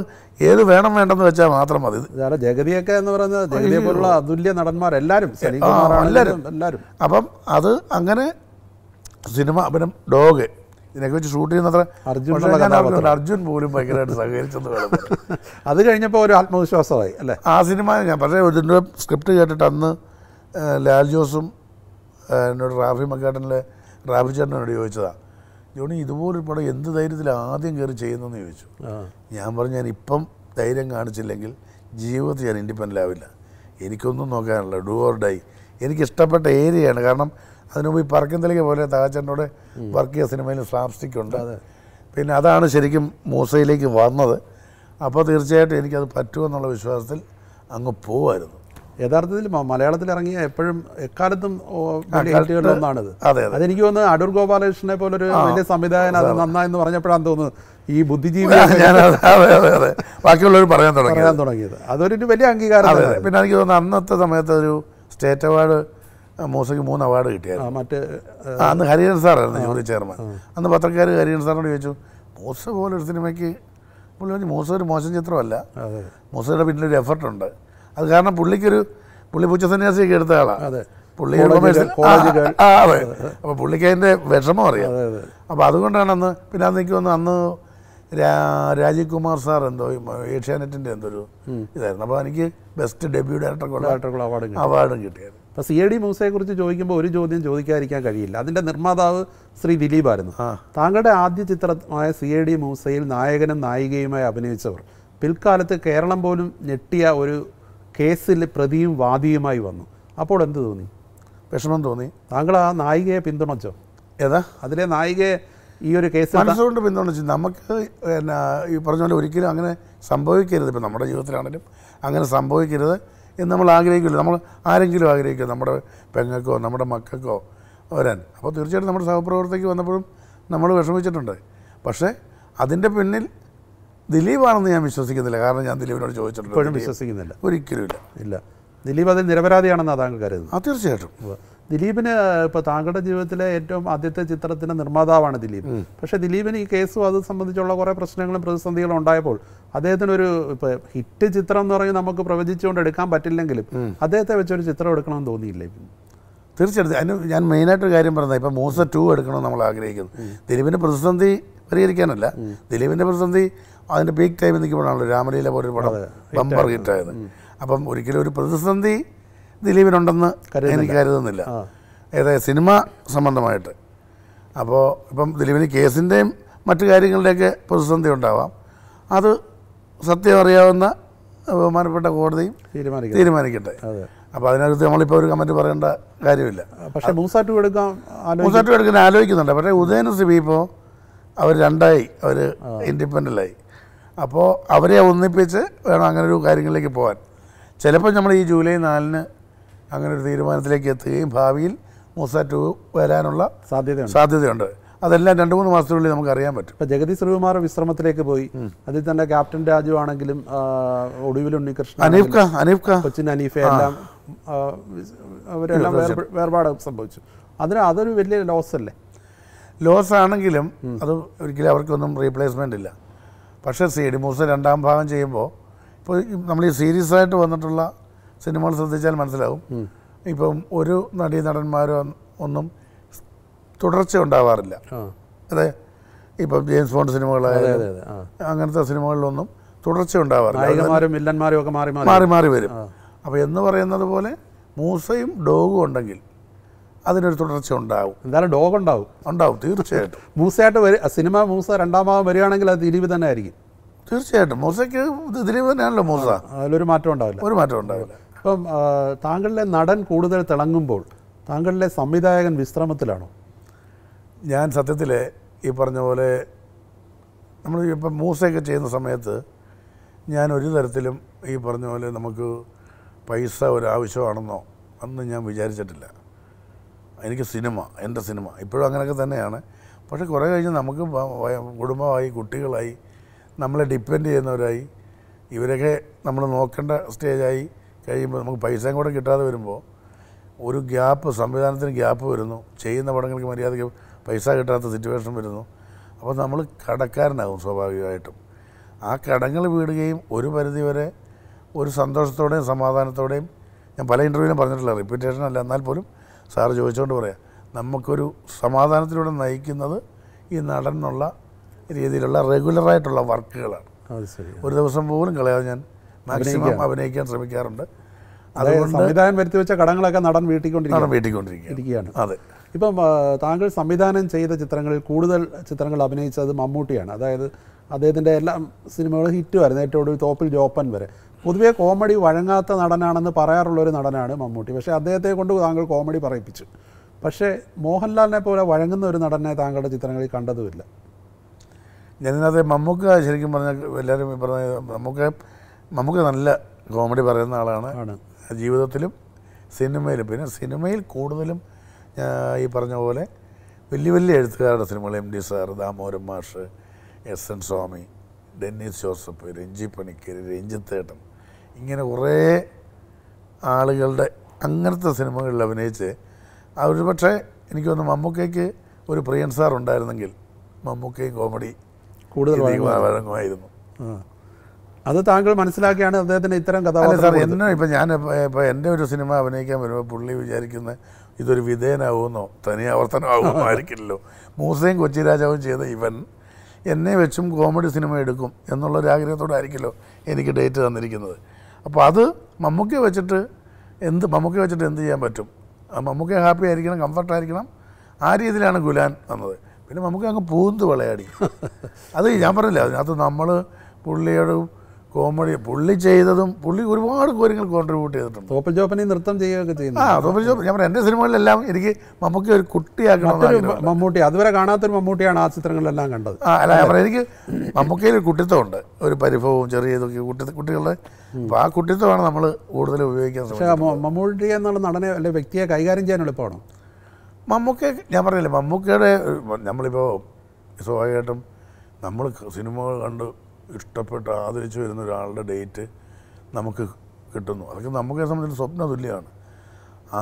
ഏത് വേണം വേണ്ടെന്ന് വെച്ചാൽ മാത്രം മതി ജഗതിയൊക്കെ എന്ന് പറയുന്നത് ജഗതിയെ പോലുള്ള അതുല്യ നടന്മാർ എല്ലാവരും എല്ലാവരും അപ്പം അത് അങ്ങനെ സിനിമ പിന്നെ ഡോഗ് ഇതിനൊക്കെ വെച്ച് ഷൂട്ട് ചെയ്യുന്നത്ര അർജുൻ അർജുൻ പോലും ഭയങ്കരമായിട്ട് സഹകരിച്ചെന്ന് പറയുന്നത് അത് കഴിഞ്ഞപ്പോൾ ഒരു ആത്മവിശ്വാസമായി അല്ലേ ആ സിനിമ ഞാൻ പക്ഷേ ഇതിൻ്റെ സ്ക്രിപ്റ്റ് കേട്ടിട്ട് അന്ന് ലാൽ ജോസും എന്നോട് റാഫി മക്കാട്ടനിലെ റാഫി ചേട്ടനോട് ചോദിച്ചതാണ് ജോണി ഇതുപോലൊരു പടം എന്ത് ധൈര്യത്തിൽ ആദ്യം കയറി ചെയ്യുന്നതെന്ന് ചോദിച്ചു ഞാൻ പറഞ്ഞു ഞാൻ ഇപ്പം ധൈര്യം കാണിച്ചില്ലെങ്കിൽ ജീവിതത്തിൽ ഞാൻ ഇൻഡിപെൻഡൻ്റ് ആവില്ല എനിക്കൊന്നും നോക്കാനല്ല ഡു ഓർ ഡൈ എനിക്ക് ഇഷ്ടപ്പെട്ട ഏരിയയാണ് കാരണം അതിനുമുമ്പ് ഈ പറക്കിന്തലേക്ക് പോലെ തകാച്ചനോട് വർക്ക് ചെയ്യുന്ന സിനിമയിൽ സ്ലാബ് ഉണ്ട് പിന്നെ അതാണ് ശരിക്കും മൂസയിലേക്ക് വന്നത് അപ്പോൾ തീർച്ചയായിട്ടും എനിക്കത് പറ്റുമെന്നുള്ള വിശ്വാസത്തിൽ അങ്ങ് പോവായിരുന്നു യഥാർത്ഥത്തിൽ മലയാളത്തിൽ ഇറങ്ങിയ എപ്പോഴും എക്കാലത്തും ഒന്നാണിത് അതെനിക്ക് തോന്നുന്നു അടൂർ ഗോപാലകൃഷ്ണനെ പോലൊരു വലിയ സംവിധായകൻ അത് നന്നായെന്ന് പറഞ്ഞപ്പോഴാണ് തോന്നുന്നത് ഈ ബുദ്ധിജീവി ബാക്കിയുള്ളവർ പറയാൻ തുടങ്ങിയത് അതൊരു വലിയ അംഗീകാരം പിന്നെ എനിക്ക് തോന്നുന്നു അന്നത്തെ സമയത്ത് ഒരു സ്റ്റേറ്റ് അവാർഡ് മൂസയ്ക്ക് മൂന്ന് അവാർഡ് കിട്ടിയായിരുന്നു മറ്റേ അന്ന് ഹരിയൻ സാറായിരുന്നു ജോലി ചെയർമാൻ അന്ന് പത്രക്കാർ ഹരിയൻ സാറിനോട് ചോദിച്ചു മൂസ പോലെ ഒരു സിനിമയ്ക്ക് പുള്ളി പറഞ്ഞു മൂസ ഒരു മോശം ചിത്രമല്ല മൂസയുടെ പിന്നിലൊരു എഫർട്ടുണ്ട് അത് കാരണം പുള്ളിക്കൊരു പുള്ളി പൂച്ച സന്യാസിയൊക്കെ എടുത്ത ആളാണ് പുള്ളി അതെ അപ്പോൾ പുള്ളിക്ക് അതിൻ്റെ വിഷമം അറിയാം അപ്പോൾ അതുകൊണ്ടാണ് അന്ന് പിന്നെ അന്ന് എനിക്ക് തോന്നുന്നു അന്ന് രാജീവ് കുമാർ സാർ എന്തോ ഏഷ്യാനെറ്റിൻ്റെ എന്തോ ഒരു ഇതായിരുന്നു അപ്പോൾ എനിക്ക് ബെസ്റ്റ് ഡെബ്യൂ ഡയറക്ടർ അവാർഡും കിട്ടിയായിരുന്നു അപ്പോൾ സി എ ഡി മൂസയെക്കുറിച്ച് ചോദിക്കുമ്പോൾ ഒരു ചോദ്യം ചോദിക്കാതിരിക്കാൻ കഴിയില്ല അതിൻ്റെ നിർമ്മാതാവ് ശ്രീ ദിലീപായിരുന്നു താങ്കളുടെ ആദ്യ ചിത്രമായ സി എ ഡി മൂസയിൽ നായകനും നായികയുമായി അഭിനയിച്ചവർ പിൽക്കാലത്ത് കേരളം പോലും ഞെട്ടിയ ഒരു കേസിൽ പ്രതിയും വാദിയുമായി വന്നു അപ്പോൾ എന്ത് തോന്നി വിഷമം തോന്നി താങ്കൾ ആ നായികയെ പിന്തുണച്ചോ ഏതാ അതിലെ നായികയെ ഈ ഒരു കേസ് മനസ്സുകൊണ്ട് പിന്തുണച്ചു നമുക്ക് എന്നാ ഈ പറഞ്ഞ പോലെ ഒരിക്കലും അങ്ങനെ സംഭവിക്കരുത് ഇപ്പം നമ്മുടെ ജീവിതത്തിലാണെങ്കിലും അങ്ങനെ സംഭവിക്കരുത് എന്ന് നമ്മൾ ആഗ്രഹിക്കില്ല നമ്മൾ ആരെങ്കിലും ആഗ്രഹിക്കുക നമ്മുടെ പെങ്ങൾക്കോ നമ്മുടെ മക്കൾക്കോ വരാൻ അപ്പോൾ തീർച്ചയായിട്ടും നമ്മുടെ സഹപ്രവർത്തകർക്ക് വന്നപ്പോഴും നമ്മൾ വിഷമിച്ചിട്ടുണ്ട് പക്ഷേ അതിൻ്റെ പിന്നിൽ ദിലീപാണെന്ന് ഞാൻ വിശ്വസിക്കുന്നില്ല കാരണം ഞാൻ ദിലീപിനോട് ചോദിച്ചിട്ടുണ്ട് ഇപ്പോഴും വിശ്വസിക്കുന്നില്ല ഒരിക്കലും ഇല്ല ഇല്ല ദിലീപ് അതിൽ നിരപരാധിയാണെന്നാണ് താങ്കൾ ആ തീർച്ചയായിട്ടും ദിലീപിന് ഇപ്പൊ താങ്കളുടെ ജീവിതത്തിലെ ഏറ്റവും ആദ്യത്തെ ചിത്രത്തിന്റെ നിർമ്മാതാവാണ് ദിലീപ് പക്ഷെ ദിലീപിന് ഈ കേസും അത് സംബന്ധിച്ചുള്ള കുറേ പ്രശ്നങ്ങളും പ്രതിസന്ധികളും ഉണ്ടായപ്പോൾ അദ്ദേഹത്തിന് ഒരു ഹിറ്റ് ചിത്രം എന്ന് പറഞ്ഞാൽ നമുക്ക് പ്രവചിച്ചുകൊണ്ട് എടുക്കാൻ പറ്റില്ലെങ്കിലും അദ്ദേഹത്തെ വെച്ചൊരു ചിത്രം എടുക്കണമെന്ന് തോന്നിയില്ലേ തീർച്ചയായിട്ടും അതിന് ഞാൻ മെയിനായിട്ട് കാര്യം പറഞ്ഞത് ഇപ്പോൾ മൂസ ടു എടുക്കണമെന്ന് നമ്മൾ ആഗ്രഹിക്കുന്നു ദിലീപിൻ്റെ പ്രതിസന്ധി പരിഹരിക്കാനല്ല ദിലീപിൻ്റെ പ്രതിസന്ധി അതിൻ്റെ പീക്ക് ടൈമിൽ നിൽക്കുമ്പോഴാണല്ലോ രാമലീല പോലൊരു പടം ബമ്പർ ഹിറ്റായത് അപ്പം ഒരിക്കലും ഒരു പ്രതിസന്ധി ദിലീപിനുണ്ടെന്ന് എനിക്ക് കരുതുന്നില്ല ഏതായ സിനിമ സംബന്ധമായിട്ട് അപ്പോൾ ഇപ്പം ദിലീപിന് കേസിൻ്റെയും മറ്റു കാര്യങ്ങളുടെയൊക്കെ പ്രതിസന്ധി ഉണ്ടാവാം അത് സത്യം അറിയാവുന്ന ബഹുമാനപ്പെട്ട കോടതിയും തീരുമാനിക്കട്ടെ അപ്പോൾ അതിനകത്ത് നമ്മളിപ്പോൾ ഒരു കമൻറ്റ് പറയേണ്ട കാര്യമില്ല പക്ഷേ മൂസാറ്റു എടുക്കാം മൂസാറ്റു എടുക്കാൻ ആലോചിക്കുന്നുണ്ട് പക്ഷേ ഉദയൻ സിബി ഇപ്പോൾ അവർ രണ്ടായി അവർ ഇൻഡിപെൻഡൻ്റായി അപ്പോൾ അവരെ ഒന്നിപ്പിച്ച് വേണം അങ്ങനെ ഒരു കാര്യങ്ങളിലേക്ക് പോകാൻ ചിലപ്പോൾ നമ്മൾ ഈ ജൂലൈ നാലിന് അങ്ങനെ ഒരു തീരുമാനത്തിലേക്ക് എത്തുകയും ഭാവിയിൽ മൂസ വരാനുള്ള സാധ്യത സാധ്യതയുണ്ട് അതെല്ലാം രണ്ട് മൂന്ന് മാസത്തിനുള്ളിൽ നമുക്ക് അറിയാൻ പറ്റും ഇപ്പൊ ജഗതി ശ്രീകുമാർ വിശ്രമത്തിലേക്ക് പോയി അതിൽ തന്നെ ക്യാപ്റ്റൻ രാജു ആണെങ്കിലും ഒടുവിൽ ഉണ്ണികൃഷ്ണൻ അനീഫ്ക അനീഫ്ക കൊച്ചിൻ അനീഫ എല്ലാം അവരെല്ലാം വേർപാട് സംഭവിച്ചു അതിന് അതൊരു വലിയ ലോസ് അല്ലേ ലോസ് ആണെങ്കിലും അത് ഒരിക്കലും അവർക്കൊന്നും റീപ്ലേസ്മെൻ്റ് ഇല്ല പക്ഷേ സി ഡി മൂസ രണ്ടാം ഭാഗം ചെയ്യുമ്പോൾ ഇപ്പോൾ നമ്മൾ ഈ സീരീസ് ആയിട്ട് വന്നിട്ടുള്ള സിനിമകൾ ശ്രദ്ധിച്ചാൽ മനസ്സിലാവും ഇപ്പം ഒരു നടീ നടന്മാരോ ഒന്നും തുടർച്ച ഉണ്ടാവാറില്ല അതെ ഇപ്പം ജെയിംസ് ബോണ്ട് സിനിമകളായാലും അങ്ങനത്തെ സിനിമകളിലൊന്നും തുടർച്ച ഉണ്ടാവാറില്ല മാറി മാറി മാറി വരും അപ്പോൾ എന്ന് പറയുന്നത് പോലെ മൂസയും ഡോഗും ഉണ്ടെങ്കിൽ അതിനൊരു തുടർച്ച ഉണ്ടാവും എന്തായാലും ഡോഗ് ഉണ്ടാവും ഉണ്ടാവും തീർച്ചയായിട്ടും മൂസയായിട്ട് വരും സിനിമ മൂസ ഭാഗം വരികയാണെങ്കിൽ അത് ദിലീപ് തന്നെ ആയിരിക്കും തീർച്ചയായിട്ടും മൂസയ്ക്ക് ദിലീപ് തന്നെയാണല്ലോ മൂസ അതിലൊരു മാറ്റം ഉണ്ടാവില്ല ഒരു മാറ്റം ഉണ്ടാവില്ല അപ്പം താങ്കളിലെ നടൻ കൂടുതൽ തിളങ്ങുമ്പോൾ താങ്കളിലെ സംവിധായകൻ വിശ്രമത്തിലാണോ ഞാൻ സത്യത്തിൽ ഈ പറഞ്ഞ പോലെ നമ്മൾ ഇപ്പം മൂസയൊക്കെ ചെയ്യുന്ന സമയത്ത് ഞാൻ ഒരു തരത്തിലും ഈ പറഞ്ഞ പോലെ നമുക്ക് പൈസ ഒരു ആവശ്യമാണെന്നോ അന്ന് ഞാൻ വിചാരിച്ചിട്ടില്ല എനിക്ക് സിനിമ എൻ്റെ സിനിമ ഇപ്പോഴും അങ്ങനെയൊക്കെ തന്നെയാണ് പക്ഷെ കുറേ കഴിഞ്ഞ് നമുക്ക് കുടുംബമായി കുട്ടികളായി നമ്മളെ ഡിപ്പെൻഡ് ചെയ്യുന്നവരായി ഇവരൊക്കെ നമ്മൾ നോക്കേണ്ട സ്റ്റേജായി കഴിയുമ്പോൾ നമുക്ക് പൈസയും കൂടെ കിട്ടാതെ വരുമ്പോൾ ഒരു ഗ്യാപ്പ് സംവിധാനത്തിന് ഗ്യാപ്പ് വരുന്നു ചെയ്യുന്ന പടങ്ങൾക്ക് മര്യാദയ്ക്ക് പൈസ കിട്ടാത്ത സിറ്റുവേഷൻ വരുന്നു അപ്പോൾ നമ്മൾ കടക്കാരനാകും സ്വാഭാവികമായിട്ടും ആ കടങ്ങൾ വീടുകയും ഒരു പരിധി വരെ ഒരു സന്തോഷത്തോടെയും സമാധാനത്തോടെയും ഞാൻ പല ഇൻ്റർവ്യൂവിലും പറഞ്ഞിട്ടില്ല റിപ്പീറ്റേഷൻ അല്ല എന്നാൽ പോലും സാറ് ചോദിച്ചുകൊണ്ട് പറയാം നമുക്കൊരു സമാധാനത്തിലൂടെ നയിക്കുന്നത് ഈ നടനുള്ള രീതിയിലുള്ള റെഗുലറായിട്ടുള്ള വർക്കുകളാണ് ഒരു ദിവസം പോലും കളയാതെ ഞാൻ മാക്സിമം അഭിനയിക്കാൻ ശ്രമിക്കാറുണ്ട് അതുകൊണ്ട് സംവിധാനം വരുത്തി വെച്ച കടങ്ങളൊക്കെ നടൻ വീട്ടിക്കൊണ്ടിരിക്കുകയാണ് വീട്ടിക്കൊണ്ടിരിക്കുകയാണ് അതെ ഇപ്പം താങ്കൾ സംവിധാനം ചെയ്ത ചിത്രങ്ങളിൽ കൂടുതൽ ചിത്രങ്ങൾ അഭിനയിച്ചത് മമ്മൂട്ടിയാണ് അതായത് അദ്ദേഹത്തിൻ്റെ എല്ലാ സിനിമകളും ഹിറ്റുമായിരുന്നു ഏറ്റവും ഒടുവിൽ തോപ്പിൽ ജോപ്പൻ വരെ പൊതുവേ കോമഡി വഴങ്ങാത്ത നടനാണെന്ന് പറയാറുള്ള ഒരു നടനാണ് മമ്മൂട്ടി പക്ഷേ അദ്ദേഹത്തെ കൊണ്ട് താങ്കൾ കോമഡി പറയിപ്പിച്ചു പക്ഷേ മോഹൻലാലിനെ പോലെ വഴങ്ങുന്ന ഒരു നടനെ താങ്കളുടെ ചിത്രങ്ങളിൽ കണ്ടതുമില്ല ഞാനിതിനകത്ത് മമ്മൂക്ക ശരിക്കും പറഞ്ഞാൽ എല്ലാവരും പറഞ്ഞ മമ്മൂക്ക നമുക്ക് നല്ല കോമഡി പറയുന്ന ആളാണ് ജീവിതത്തിലും സിനിമയിലും പിന്നെ സിനിമയിൽ കൂടുതലും ഈ പറഞ്ഞ പോലെ വലിയ വലിയ എഴുത്തുകാരുടെ സിനിമകൾ എം ഡി സാർ ദാമോരം മാഷ് എസ് എൻ സ്വാമി ഡെന്നീസ് ജോസഫ് രഞ്ജി പണിക്കർ രഞ്ജിത്തേട്ടൻ ഇങ്ങനെ കുറേ ആളുകളുടെ അങ്ങനത്തെ സിനിമകളിൽ അഭിനയിച്ച് അവർ പക്ഷേ എനിക്ക് തോന്നുന്നു മമ്മൂക്കയ്ക്ക് ഒരു പ്രിയൻ സാർ ഉണ്ടായിരുന്നെങ്കിൽ മമ്മൂക്കയും കോമഡി കൂടുതൽ വഴങ്ങുമായിരുന്നു അത് താങ്കൾ മനസ്സിലാക്കിയാണ് അദ്ദേഹത്തിന് ഇത്തരം കഥാപാത്രം എന്നെ ഇപ്പം ഞാൻ ഇപ്പം എൻ്റെ ഒരു സിനിമ അഭിനയിക്കാൻ വരുമ്പോൾ പുള്ളി വിചാരിക്കുന്ന ഇതൊരു വിധേയനാവുമെന്നോ തനിയാവർത്തനമാകുമോ ആയിരിക്കില്ലല്ലോ മൂസയും കൊച്ചി രാജാവും ചെയ്ത ഇവൻ എന്നെ വെച്ചും കോമഡി സിനിമ എടുക്കും എന്നുള്ളൊരാഗ്രഹത്തോടായിരിക്കല്ലോ ആഗ്രഹത്തോടെ എനിക്ക് ഡേറ്റ് തന്നിരിക്കുന്നത് അപ്പോൾ അത് മമ്മൂക്കെ വെച്ചിട്ട് എന്ത് മമ്മൂക്കെ വെച്ചിട്ട് എന്ത് ചെയ്യാൻ പറ്റും മമ്മൂക്കെ ഹാപ്പി ആയിരിക്കണം കംഫർട്ടായിരിക്കണം ആ രീതിയിലാണ് ഗുലാൻ വന്നത് പിന്നെ നമുക്ക് അങ്ങ് പൂന്ത് വിളയാടി അത് ഞാൻ പറഞ്ഞില്ല അതിനകത്ത് നമ്മൾ പുള്ളിയോടും കോമഡി പുള്ളി ചെയ്തതും പുള്ളി ഒരുപാട് കാര്യങ്ങൾ കോൺട്രിബ്യൂട്ട് ചെയ്തിട്ടുണ്ട് തോപ്പൽ ജോപ്പനെ നൃത്തം ചെയ്യുകയൊക്കെ ചെയ്യുന്നു ആ തോപ്പൽ ജോപ്പൻ ഞാൻ എൻ്റെ സിനിമകളിലെല്ലാം എനിക്ക് മമ്മൂട്ടി ഒരു കുട്ടിയാക്കണം മമ്മൂട്ടി അതുവരെ കാണാത്തൊരു മമ്മൂട്ടിയാണ് ആ ചിത്രങ്ങളിലെല്ലാം കണ്ടത് ആ അല്ല ഞാൻ എനിക്ക് മമ്മൂക്കയിൽ ഒരു കുട്ടിത്തമുണ്ട് ഒരു പരിഭവവും ചെറിയ ഇതൊക്കെ കുട്ടി കുട്ടികളുടെ അപ്പോൾ ആ കുട്ടിത്തമാണ് നമ്മൾ കൂടുതൽ ഉപയോഗിക്കാൻ പക്ഷേ മമ്മൂട്ടി എന്നുള്ള നടനെ അല്ലെ വ്യക്തിയെ കൈകാര്യം ചെയ്യാൻ എളുപ്പമാണോ മമ്മൂക്ക ഞാൻ പറഞ്ഞില്ലേ മമ്മൂക്കയുടെ നമ്മളിപ്പോൾ സ്വാഭാവികമായിട്ടും നമ്മൾ സിനിമകൾ കണ്ട് ഇഷ്ടപ്പെട്ട് ആദരിച്ചു വരുന്ന ഒരാളുടെ ഡേറ്റ് നമുക്ക് കിട്ടുന്നു അതൊക്കെ നമുക്ക് സംബന്ധിച്ച് സ്വപ്ന തുല്യമാണ്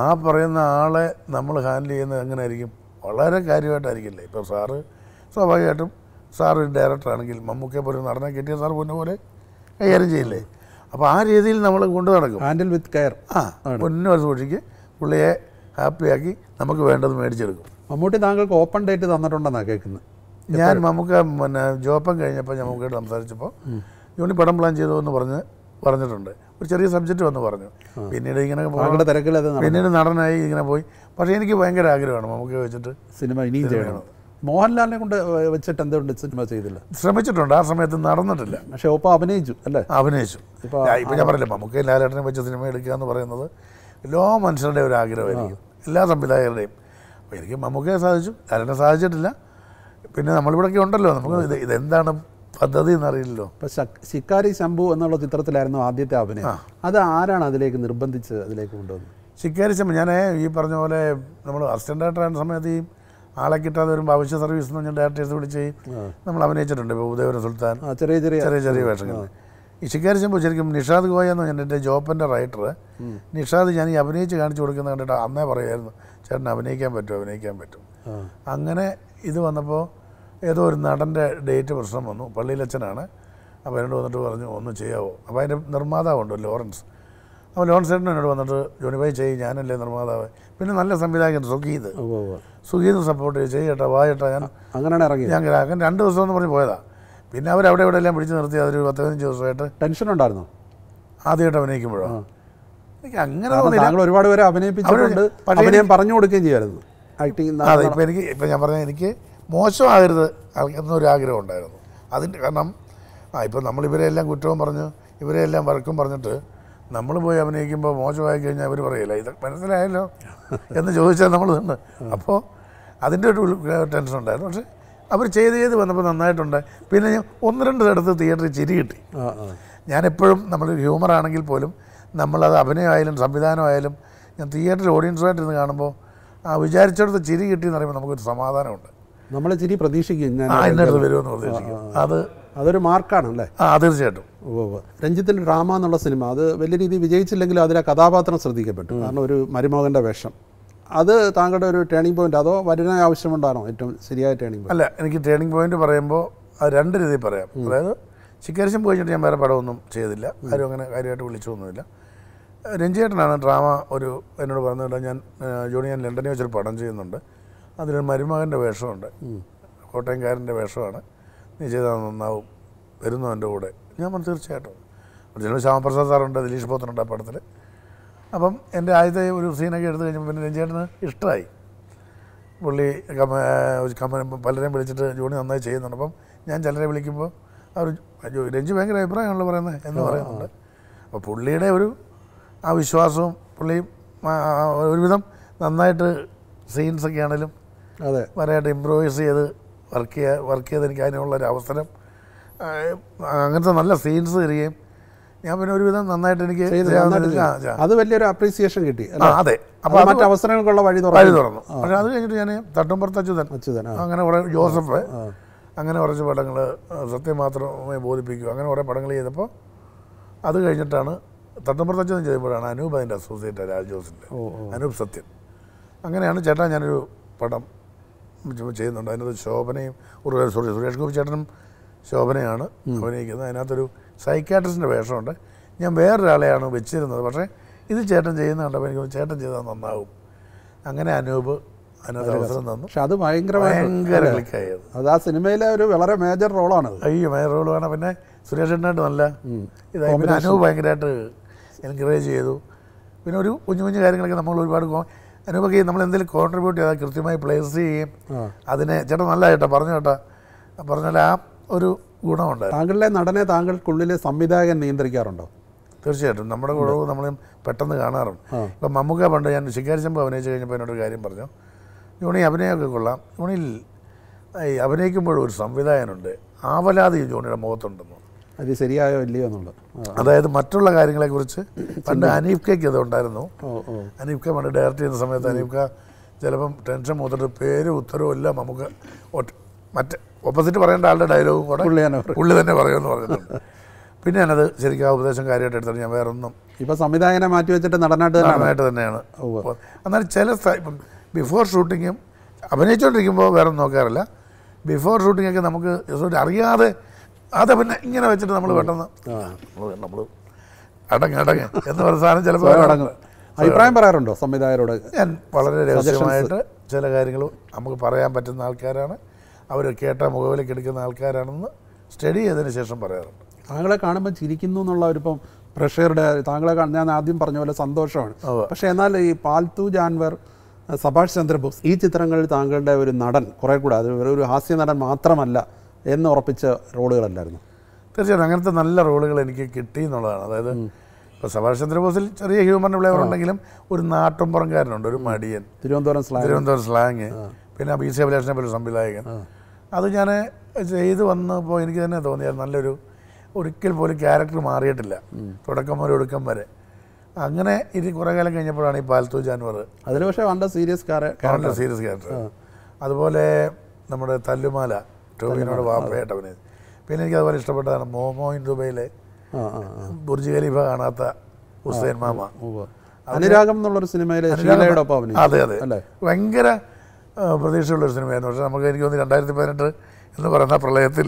ആ പറയുന്ന ആളെ നമ്മൾ ഹാൻഡിൽ ചെയ്യുന്നത് എങ്ങനെ ആയിരിക്കും വളരെ കാര്യമായിട്ടായിരിക്കില്ലേ ഇപ്പോൾ സാറ് സ്വാഭാവികമായിട്ടും സാർ ഒരു ഡയറക്ടറാണെങ്കിൽ മമ്മൂക്കെ പോലെ നടനെ കിട്ടിയ സാർ പൊന്നെ പോലെ കൈകാര്യം ചെയ്യില്ലേ അപ്പോൾ ആ രീതിയിൽ നമ്മൾ കൊണ്ടു നടക്കും ഹാൻഡിൽ വിത്ത് കെയർ ആ പൊന്നു ഒരു സൂക്ഷിക്ക് പുള്ളിയെ ഹാപ്പിയാക്കി നമുക്ക് വേണ്ടത് മേടിച്ചെടുക്കും മമ്മൂട്ടി താങ്കൾക്ക് ഓപ്പൺ ഡേറ്റ് തന്നിട്ടുണ്ടെന്നാണ് കേൾക്കുന്നത് ഞാൻ നമുക്ക് പിന്നെ ജോപ്പം കഴിഞ്ഞപ്പോൾ നമുക്കായിട്ട് സംസാരിച്ചപ്പോൾ ജോണി പടം പ്ലാൻ ചെയ്തു എന്ന് പറഞ്ഞ് പറഞ്ഞിട്ടുണ്ട് ഒരു ചെറിയ സബ്ജക്റ്റ് വന്ന് പറഞ്ഞു പിന്നീട് ഇങ്ങനെ പിന്നീട് നടനായി ഇങ്ങനെ പോയി പക്ഷേ എനിക്ക് ഭയങ്കര ആഗ്രഹമാണ് നമുക്ക് വെച്ചിട്ട് സിനിമ ഇനിയും ചെയ്യണം മോഹൻലാലിനെ കൊണ്ട് വെച്ചിട്ട് എന്തുകൊണ്ട് സിനിമ ചെയ്തില്ല ശ്രമിച്ചിട്ടുണ്ട് ആ സമയത്ത് നടന്നിട്ടില്ല പക്ഷേ ഒപ്പം അഭിനയിച്ചു അല്ലേ അഭിനയിച്ചു ഇപ്പം ഞാൻ പറയില്ല നമുക്ക് ലാലേട്ടനെ വെച്ച് സിനിമ എടുക്കുക എന്ന് പറയുന്നത് എല്ലാ മനുഷ്യരുടെയും ഒരു ആഗ്രഹമായിരിക്കും എല്ലാ സംവിധായകരുടെയും അപ്പോൾ എനിക്ക് മമ്മൂക്കയെ സാധിച്ചു ലാലേട്ടനെ സാധിച്ചിട്ടില്ല പിന്നെ നമ്മളിവിടെയൊക്കെ ഉണ്ടല്ലോ നമുക്ക് ഇത് ഇതെന്താണ് പദ്ധതി എന്നറിയില്ലല്ലോ ഇപ്പൊ ശിക്കാരി ശംഭു എന്നുള്ള ചിത്രത്തിലായിരുന്നു ആദ്യത്തെ അഭിനയം അത് ആരാണ് അതിലേക്ക് നിർബന്ധിച്ച് അതിലേക്ക് കൊണ്ടുവന്നത് ശിക്കാരി ശംഭു ഞാൻ ഈ പറഞ്ഞ പോലെ നമ്മൾ അസിസ്റ്റൻ്റ് ഡയറക്ടറായ സമയത്ത് ഈ ആളെ കിട്ടാതെ വരുമ്പോൾ അവശ്യ സർവീസ് എന്ന് പറഞ്ഞ ഡയറക്ടേഴ്സ് വിളിച്ച് നമ്മൾ അഭിനയിച്ചിട്ടുണ്ട് ഇപ്പോൾ ഉദയവര സുൽത്താൻ ചെറിയ ചെറിയ ചെറിയ ചെറിയ വേഷങ്ങൾ ഈ ശിക്കാരി ശംഭു ശരിക്കും നിഷാദ് ഗോയ എന്ന് പറഞ്ഞാൽ എൻ്റെ ജോപ്പൻ്റെ റൈറ്റർ നിഷാദ് ഞാൻ ഈ അഭിനയിച്ച് കാണിച്ചു കൊടുക്കുന്ന കണ്ടിട്ട് അന്നേ പറയുമായിരുന്നു ചേട്ടൻ അഭിനയിക്കാൻ പറ്റും അഭിനയിക്കാൻ പറ്റും അങ്ങനെ ഇത് വന്നപ്പോൾ ഏതോ ഒരു നടൻ്റെ ഡേറ്റ് പ്രശ്നം വന്നു പള്ളിയിലച്ചനാണ് അപ്പോൾ എന്നോട് വന്നിട്ട് പറഞ്ഞു ഒന്ന് ചെയ്യാവോ അപ്പോൾ അതിൻ്റെ നിർമ്മാതാവുണ്ട് ലോറൻസ് അപ്പോൾ ലോറൻസ് ചേട്ടൻ എന്നോട് വന്നിട്ട് ജോണി ഭായി ചെയ്യും ഞാനല്ലേ നിർമ്മാതാവ് പിന്നെ നല്ല സംവിധായകൻ സുഖീത് സുഖീത് സപ്പോർട്ട് ചെയ്യും ചെയ്യട്ടെ വായട്ടെ ഞാൻ അങ്ങനെയാണ് ഇറങ്ങി ഞാൻ ഗ്രാഹകൻ രണ്ട് ദിവസം എന്ന് പറഞ്ഞ് പോയതാ പിന്നെ അവർ അവിടെ ഇവിടെ എല്ലാം പിടിച്ച് നിർത്തി അതൊരു പത്ത് പതിനഞ്ച് ദിവസമായിട്ട് ടെൻഷൻ ഉണ്ടായിരുന്നു ആദ്യമായിട്ട് അഭിനയിക്കുമ്പോഴോ എനിക്ക് അങ്ങനെ ഞങ്ങൾ ഒരുപാട് പേരെ അഭിനയിപ്പിച്ചിട്ടുണ്ട് ഞാൻ പറഞ്ഞു കൊടുക്കുകയും ചെയ്യായിരുന്നു ആക്ടിങ് അതെ ഇപ്പം എനിക്ക് ഇപ്പം ഞാൻ പറഞ്ഞ എനിക്ക് മോശമാകരുത് എന്നൊരാഗ്രഹം ആഗ്രഹം ഉണ്ടായിരുന്നു അതിൻ്റെ കാരണം ആ ഇപ്പം നമ്മളിവരെല്ലാം കുറ്റവും പറഞ്ഞു എല്ലാം വഴക്കും പറഞ്ഞിട്ട് നമ്മൾ പോയി അഭിനയിക്കുമ്പോൾ മോശമായി കഴിഞ്ഞാൽ അവർ പറയില്ല ഇത് മനസ്സിലായല്ലോ എന്ന് ചോദിച്ചാൽ നമ്മൾ ഉണ്ട് അപ്പോൾ അതിൻ്റെ ഒരു ടെൻഷൻ ഉണ്ടായിരുന്നു പക്ഷേ അവർ ചെയ്ത് ചെയ്ത് വന്നപ്പോൾ നന്നായിട്ടുണ്ട് പിന്നെ ഞാൻ ഒന്ന് രണ്ട് തടത്ത് തിയേറ്ററിൽ ചിരി കിട്ടി ഞാനെപ്പോഴും നമ്മൾ ഹ്യൂമർ ആണെങ്കിൽ പോലും നമ്മളത് അഭിനയമായാലും സംവിധാനമായാലും ഞാൻ തിയേറ്ററിൽ ഓഡിയൻസുമായിട്ടിരുന്ന് കാണുമ്പോൾ ആ വിചാരിച്ചിടത്ത് ചിരി കിട്ടിയെന്ന് പറയുമ്പോൾ നമുക്കൊരു സമാധാനമുണ്ട് നമ്മൾ ഇച്ചിരി പ്രതീക്ഷിക്കും ഞാൻ വരുമെന്ന് പ്രതീക്ഷിക്കും അത് അതൊരു അല്ലേ ആ തീർച്ചയായിട്ടും രഞ്ജിത്തിൻ്റെ ഡ്രാമ എന്നുള്ള സിനിമ അത് വലിയ രീതിയിൽ വിജയിച്ചില്ലെങ്കിലും അതിലെ കഥാപാത്രം ശ്രദ്ധിക്കപ്പെട്ടു കാരണം ഒരു മരുമോകൻ്റെ വേഷം അത് താങ്കളുടെ ഒരു ടേണിംഗ് പോയിന്റ് അതോ വരുന്ന ആവശ്യമുണ്ടാണോ ഏറ്റവും ശരിയായ ടേണിംഗ് അല്ല എനിക്ക് ടേണിംഗ് പോയിന്റ് പറയുമ്പോൾ രണ്ട് രീതിയിൽ പറയാം അതായത് ചിക്കരശം പോയി ഞാൻ വേറെ പടമൊന്നും ചെയ്തില്ല ആരും അങ്ങനെ കാര്യമായിട്ട് വിളിച്ചൊന്നുമില്ല രഞ്ജിയേട്ടനാണ് ഡ്രാമ ഒരു എന്നോട് പറഞ്ഞതല്ല ഞാൻ ജോണി ഞാൻ ലണ്ടനിൽ വെച്ചൊരു പടം ചെയ്യുന്നുണ്ട് അതിൽ മരുമകൻ്റെ വേഷമുണ്ട് കോട്ടയംകാരൻ്റെ വേഷമാണ് നീ ചെയ്താൽ നന്നാവും വരുന്നവൻ്റെ കൂടെ ഞാൻ പറഞ്ഞു തീർച്ചയായിട്ടും ഒറിജിനൽ ശ്യാമപ്രസാദ് സാറുണ്ട് ദിലീഷ് പോത്തനുണ്ട് ആ പടത്തിൽ അപ്പം എൻ്റെ ആദ്യത്തെ ഒരു സീനൊക്കെ എടുത്തു കഴിഞ്ഞപ്പോൾ പിന്നെ രഞ്ജേട്ടന് ഇഷ്ടമായി പുള്ളി കമ്മ കമ്മ പലരെയും വിളിച്ചിട്ട് ജോണി നന്നായി ചെയ്യുന്നുണ്ട് അപ്പം ഞാൻ ചിലരെ വിളിക്കുമ്പോൾ അവർ രഞ്ജു ഭയങ്കര അഭിപ്രായമാണല്ലോ പറയുന്നത് എന്ന് പറയുന്നുണ്ട് അപ്പോൾ പുള്ളിയുടെ ഒരു ആ വിശ്വാസവും പുള്ളിയും ഒരുവിധം നന്നായിട്ട് സീൻസൊക്കെ ആണെങ്കിലും അതെ വരായിട്ട് ഇമ്പ്രൂവൈസ് ചെയ്ത് വർക്ക് ചെയ്യാൻ വർക്ക് ചെയ്ത് എനിക്ക് അതിനുള്ളൊരു അവസരം അങ്ങനത്തെ നല്ല സീൻസ് തരികയും ഞാൻ പിന്നെ ഒരുവിധം നന്നായിട്ട് എനിക്ക് അത് വലിയൊരു അപ്രീസിയേഷൻ കിട്ടി അതെ അപ്പോൾ മറ്റു അവസരങ്ങൾക്കുള്ള വഴി വഴി തുറന്നു പക്ഷേ അത് കഴിഞ്ഞിട്ട് ഞാൻ തട്ടുംപുറത്ത് അച്യുതൻ അച്യുതൻ അങ്ങനെ കുറേ ജോസഫ് അങ്ങനെ കുറച്ച് പടങ്ങൾ സത്യം മാത്രമേ ബോധിപ്പിക്കൂ അങ്ങനെ കുറേ പടങ്ങൾ ചെയ്തപ്പോൾ അത് കഴിഞ്ഞിട്ടാണ് തട്ടുംപുറത്ത് അച്യുതൻ ചെയ്തപ്പോഴാണ് അനൂപ് അതിൻ്റെ അസോസിയേറ്റ് രാജ് ജോസിൻ്റെ അനൂപ് സത്യൻ അങ്ങനെയാണ് ചേട്ടാ ഞാനൊരു പടം ചെയ്യുന്നുണ്ട് അതിനകത്ത് ശോഭനയും സോറി സുരേഷ് ഗോപി ചേട്ടനും ശോഭനയാണ് അഭിനയിക്കുന്നത് അതിനകത്തൊരു സൈക്കാട്രിസ്റ്റിൻ്റെ വേഷമുണ്ട് ഞാൻ വേറൊരാളെയാണ് വെച്ചിരുന്നത് പക്ഷേ ഇത് ചേട്ടൻ ചെയ്യുന്നുണ്ട് കണ്ടപ്പോൾ എനിക്ക് ചേട്ടൻ ചെയ്താൽ നന്നാവും അങ്ങനെ അനൂപ് അവസരം തന്നു പക്ഷെ അത് ഭയങ്കര ഭയങ്കര അത് ആ സിനിമയിലെ ഒരു വളരെ മേജർ റോളാണത് അയ്യോ മേജർ റോളാണ് പിന്നെ സുരേഷ് ഏട്ടനായിട്ട് നല്ല ഇതായി പിന്നെ അനൂപ് ഭയങ്കരമായിട്ട് എൻകറേജ് ചെയ്തു പിന്നെ ഒരു കുഞ്ഞു കുഞ്ഞു കാര്യങ്ങളൊക്കെ നമ്മൾ ഒരുപാട് അനൂപക്ക് നമ്മൾ എന്തെങ്കിലും കോൺട്രിബ്യൂട്ട് ചെയ്താൽ കൃത്യമായി പ്ലേസ് ചെയ്യുകയും അതിനെ ചേട്ടൻ നല്ല ചേട്ടാ പറഞ്ഞു ചേട്ടാ പറഞ്ഞാൽ ആ ഒരു ഗുണമുണ്ട് താങ്കളുടെ നടനെ താങ്കൾക്കുള്ളിൽ സംവിധായകൻ നിയന്ത്രിക്കാറുണ്ടോ തീർച്ചയായിട്ടും നമ്മുടെ കുറവ് നമ്മളെയും പെട്ടെന്ന് കാണാറുണ്ട് ഇപ്പം മമ്മൂക്ക പണ്ട് ഞാൻ ശിക്കാരിച്ചമ്പ് അഭിനയിച്ചു കഴിഞ്ഞപ്പോൾ എന്നോട് കാര്യം പറഞ്ഞു ജോണി അഭിനയമൊക്കെ കൊള്ളാം ജോണിയിൽ അഭിനയിക്കുമ്പോഴും ഒരു സംവിധായകനുണ്ട് ആവലാതി ജോണിയുടെ മുഖത്തുണ്ടെന്ന് അത് ശരിയായോ ഇല്ലയോ എന്നുള്ളത് അതായത് മറ്റുള്ള കാര്യങ്ങളെക്കുറിച്ച് പണ്ട് അനീഫ് കെക്ക് അത് ഉണ്ടായിരുന്നു അനീഫ് ക പണ്ട് ഡയറക്റ്റ് ചെയ്യുന്ന സമയത്ത് അനീഫ് ക ചിലപ്പം ടെൻഷൻ മൂത്തിട്ട് പേര് ഉത്തരവും എല്ലാം നമുക്ക് മറ്റ് ഓപ്പോസിറ്റ് പറയേണ്ട ആളുടെ ഡയലോഗും കൂടെ പുള്ളി തന്നെ പറയുമെന്ന് പറഞ്ഞിട്ടുണ്ട് പിന്നെ ഞാനത് ശരിക്കും ആ ഉപദേശം കാര്യമായിട്ട് എടുത്തിട്ട് ഞാൻ വേറൊന്നും ഇപ്പം സംവിധായകനെ മാറ്റി വെച്ചിട്ട് നടനായിട്ട് നടനായിട്ട് തന്നെയാണ് എന്നാൽ ചില ഇപ്പം ബിഫോർ ഷൂട്ടിങ്ങും അഭിനയിച്ചുകൊണ്ടിരിക്കുമ്പോൾ വേറെ നോക്കാറില്ല ബിഫോർ ഷൂട്ടിങ്ങൊക്കെ നമുക്ക് അറിയാതെ അത് പിന്നെ ഇങ്ങനെ വെച്ചിട്ട് നമ്മൾ പെട്ടെന്ന് നമ്മൾ അടങ്ങി അടങ്ങി എന്ന് പറഞ്ഞ സാധനം ചിലപ്പോൾ അഭിപ്രായം പറയാറുണ്ടോ സംവിധായകരോട് ഞാൻ വളരെ രസമായിട്ട് ചില കാര്യങ്ങൾ നമുക്ക് പറയാൻ പറ്റുന്ന ആൾക്കാരാണ് അവർ കേട്ട മുഖവിലേക്ക് എടുക്കുന്ന ആൾക്കാരാണെന്ന് സ്റ്റഡി ചെയ്തതിന് ശേഷം പറയാറുണ്ട് താങ്കളെ കാണുമ്പോൾ ചിരിക്കുന്നു എന്നുള്ള ഒരിപ്പം പ്രഷറുടെ താങ്കളെ ഞാൻ ആദ്യം പറഞ്ഞ പോലെ സന്തോഷമാണ് പക്ഷേ എന്നാൽ ഈ പാൽത്തു ജാൻവർ സഭാഷ് ചന്ദ്രബോസ് ഈ ചിത്രങ്ങളിൽ താങ്കളുടെ ഒരു നടൻ കുറേ കൂടെ അത് ഒരു ഹാസ്യ നടൻ മാത്രമല്ല എന്ന് ഉറപ്പിച്ച റോളുകളല്ലായിരുന്നു തീർച്ചയായിട്ടും അങ്ങനത്തെ നല്ല റോളുകൾ എനിക്ക് കിട്ടി എന്നുള്ളതാണ് അതായത് ഇപ്പോൾ സുഭാഷ് ചന്ദ്രബോസിൽ ചെറിയ ഹ്യൂമൻ ഫ്ലേവർ ഉണ്ടെങ്കിലും ഒരു നാട്ടുംപുറംകാരനുണ്ട് ഒരു മടിയൻ തിരുവനന്തപുരം സ്ലാങ് തിരുവനന്തപുരം സ്ലാങ് പിന്നെ ബി സി അഭിലാഷിനെ പോലെ സംവിധായകൻ അത് ഞാൻ ചെയ്ത് വന്നപ്പോൾ എനിക്ക് തന്നെ തോന്നിയത് നല്ലൊരു ഒരിക്കൽ പോലും ക്യാരക്ടർ മാറിയിട്ടില്ല തുടക്കം വരെ ഒടുക്കം വരെ അങ്ങനെ ഇത് കുറേ കാലം കഴിഞ്ഞപ്പോഴാണ് ഈ പാൽത്തു ജാനുവർ അതിൽ പക്ഷേ വളരെ സീരിയസ് ക്യാരക്ടർ സീരിയസ് ക്യാരക്ടർ അതുപോലെ നമ്മുടെ തല്ലുമാല ടോവിനോട് വാപ്പയായിട്ട് അഭിനയിച്ചു പിന്നെ എനിക്ക് അതുപോലെ ഇഷ്ടപ്പെട്ടതാണ് മോമോ ഇൻ ദുബൈയിലെ ബുർജ് ഖലീഫ കാണാത്ത ഹുസൈൻ മാമ അനുരാഗം എന്നുള്ളൊരു സിനിമയിലെ അതെ അതെ ഭയങ്കര പ്രതീക്ഷയുള്ള ഒരു സിനിമയായിരുന്നു പക്ഷെ നമുക്ക് എനിക്ക് തോന്നി രണ്ടായിരത്തി പതിനെട്ട് എന്ന് പറയുന്ന പ്രളയത്തിൽ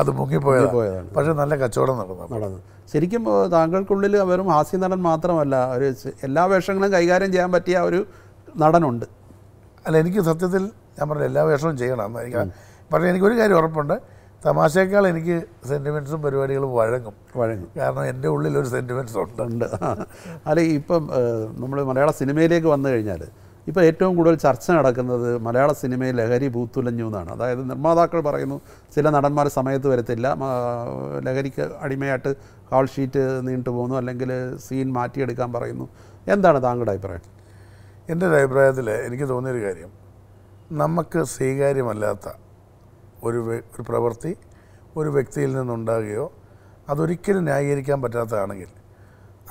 അത് മുങ്ങിപ്പോയത് പക്ഷെ നല്ല കച്ചവടം നടന്നു നടന്നു ശരിക്കും താങ്കൾക്കുള്ളിൽ വെറും ഹാസ്യ നടൻ മാത്രമല്ല ഒരു എല്ലാ വേഷങ്ങളും കൈകാര്യം ചെയ്യാൻ പറ്റിയ ഒരു നടനുണ്ട് അല്ല എനിക്ക് സത്യത്തിൽ ഞാൻ പറഞ്ഞ എല്ലാ വേഷവും ചെയ്യണം എനിക്ക് പക്ഷേ എനിക്കൊരു കാര്യം ഉറപ്പുണ്ട് തമാശയേക്കാൾ എനിക്ക് സെൻറ്റിമെൻറ്റ്സും പരിപാടികളും വഴങ്ങും വഴങ്ങും കാരണം എൻ്റെ ഉള്ളിൽ ഒരു സെൻറ്റിമെൻറ്റ്സ് ഉണ്ട് അല്ല ഇപ്പം നമ്മൾ മലയാള സിനിമയിലേക്ക് വന്നു കഴിഞ്ഞാൽ ഇപ്പം ഏറ്റവും കൂടുതൽ ചർച്ച നടക്കുന്നത് മലയാള സിനിമയിൽ ലഹരി ഭൂത്തുലഞ്ഞു എന്നാണ് അതായത് നിർമ്മാതാക്കൾ പറയുന്നു ചില നടന്മാർ സമയത്ത് വരത്തില്ല ലഹരിക്ക് അടിമയായിട്ട് കാൾ ഷീറ്റ് നീണ്ടു പോകുന്നു അല്ലെങ്കിൽ സീൻ മാറ്റിയെടുക്കാൻ പറയുന്നു എന്താണ് താങ്കളുടെ അഭിപ്രായം എൻ്റെ ഒരു അഭിപ്രായത്തിൽ എനിക്ക് തോന്നിയൊരു കാര്യം നമുക്ക് സ്വീകാര്യമല്ലാത്ത ഒരു ഒരു പ്രവൃത്തി ഒരു വ്യക്തിയിൽ നിന്നുണ്ടാകുകയോ അതൊരിക്കലും ന്യായീകരിക്കാൻ പറ്റാത്തതാണെങ്കിൽ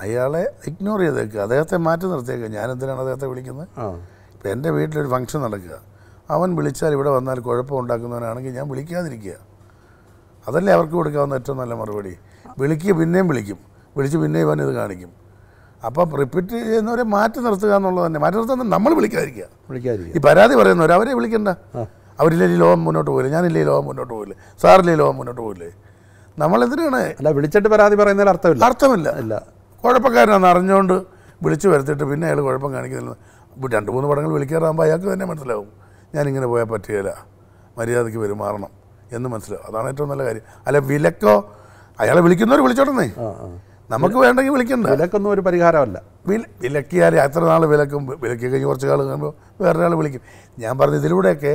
അയാളെ ഇഗ്നോർ ചെയ്തേക്കുക അദ്ദേഹത്തെ മാറ്റി നിർത്തിയേക്കുക ഞാൻ എന്തിനാണ് അദ്ദേഹത്തെ വിളിക്കുന്നത് ഇപ്പം എൻ്റെ വീട്ടിലൊരു ഫംഗ്ഷൻ നടക്കുക അവൻ വിളിച്ചാൽ ഇവിടെ വന്നാൽ കുഴപ്പമുണ്ടാക്കുന്നവനാണെങ്കിൽ ഞാൻ വിളിക്കാതിരിക്കുക അതല്ലേ അവർക്ക് കൊടുക്കാവുന്ന ഏറ്റവും നല്ല മറുപടി വിളിക്കുക പിന്നെയും വിളിക്കും വിളിച്ച് പിന്നെയും ഇവൻ ഇത് കാണിക്കും അപ്പം റിപ്പീറ്റ് ചെയ്യുന്നവരെ മാറ്റി നിർത്തുക എന്നുള്ളത് തന്നെ മാറ്റി നിർത്തുന്നത് നമ്മൾ വിളിക്കാതിരിക്കുക വിളിക്കാതിരിക്കുക ഈ പരാതി പറയുന്നവർ അവരെ വിളിക്കണ്ട അവരില്ലെങ്കിൽ ലോകം മുന്നോട്ട് പോകില്ല ഞാനില്ലേ ലോകം മുന്നോട്ട് പോകില്ലേ സാറില്ലേ ലോകം മുന്നോട്ട് നമ്മൾ നമ്മളെന്തിനാണ് അല്ല വിളിച്ചിട്ട് പരാതി പറയുന്നതിൽ അർത്ഥമില്ല അർത്ഥമില്ല ഇല്ല കുഴപ്പക്കാരനാണെന്ന് അറിഞ്ഞുകൊണ്ട് വിളിച്ചു വരുത്തിയിട്ട് പിന്നെ അയാൾ കുഴപ്പം കാണിക്കുന്നില്ല രണ്ട് മൂന്ന് പടങ്ങൾ വിളിക്കാറാകുമ്പോൾ അയാൾക്ക് തന്നെ മനസ്സിലാവും ഞാനിങ്ങനെ പോയാൽ പറ്റുകയില്ല മര്യാദയ്ക്ക് പെരുമാറണം എന്ന് മനസ്സിലാവും അതാണ് ഏറ്റവും നല്ല കാര്യം അല്ല വിലക്കോ അയാളെ വിളിക്കുന്നവർ വിളിച്ചോട്ടെന്നേ നമുക്ക് വേണ്ടെങ്കിൽ വിളിക്കണ്ട വിലക്കൊന്നും ഒരു പരിഹാരമല്ല വില വിലക്കിയാൽ എത്ര നാൾ വിലക്കും വിലക്കി കഴിഞ്ഞ് കുറച്ച് കാലം കഴിയുമ്പോൾ വേറൊരാൾ വിളിക്കും ഞാൻ പറഞ്ഞ ഇതിലൂടെയൊക്കെ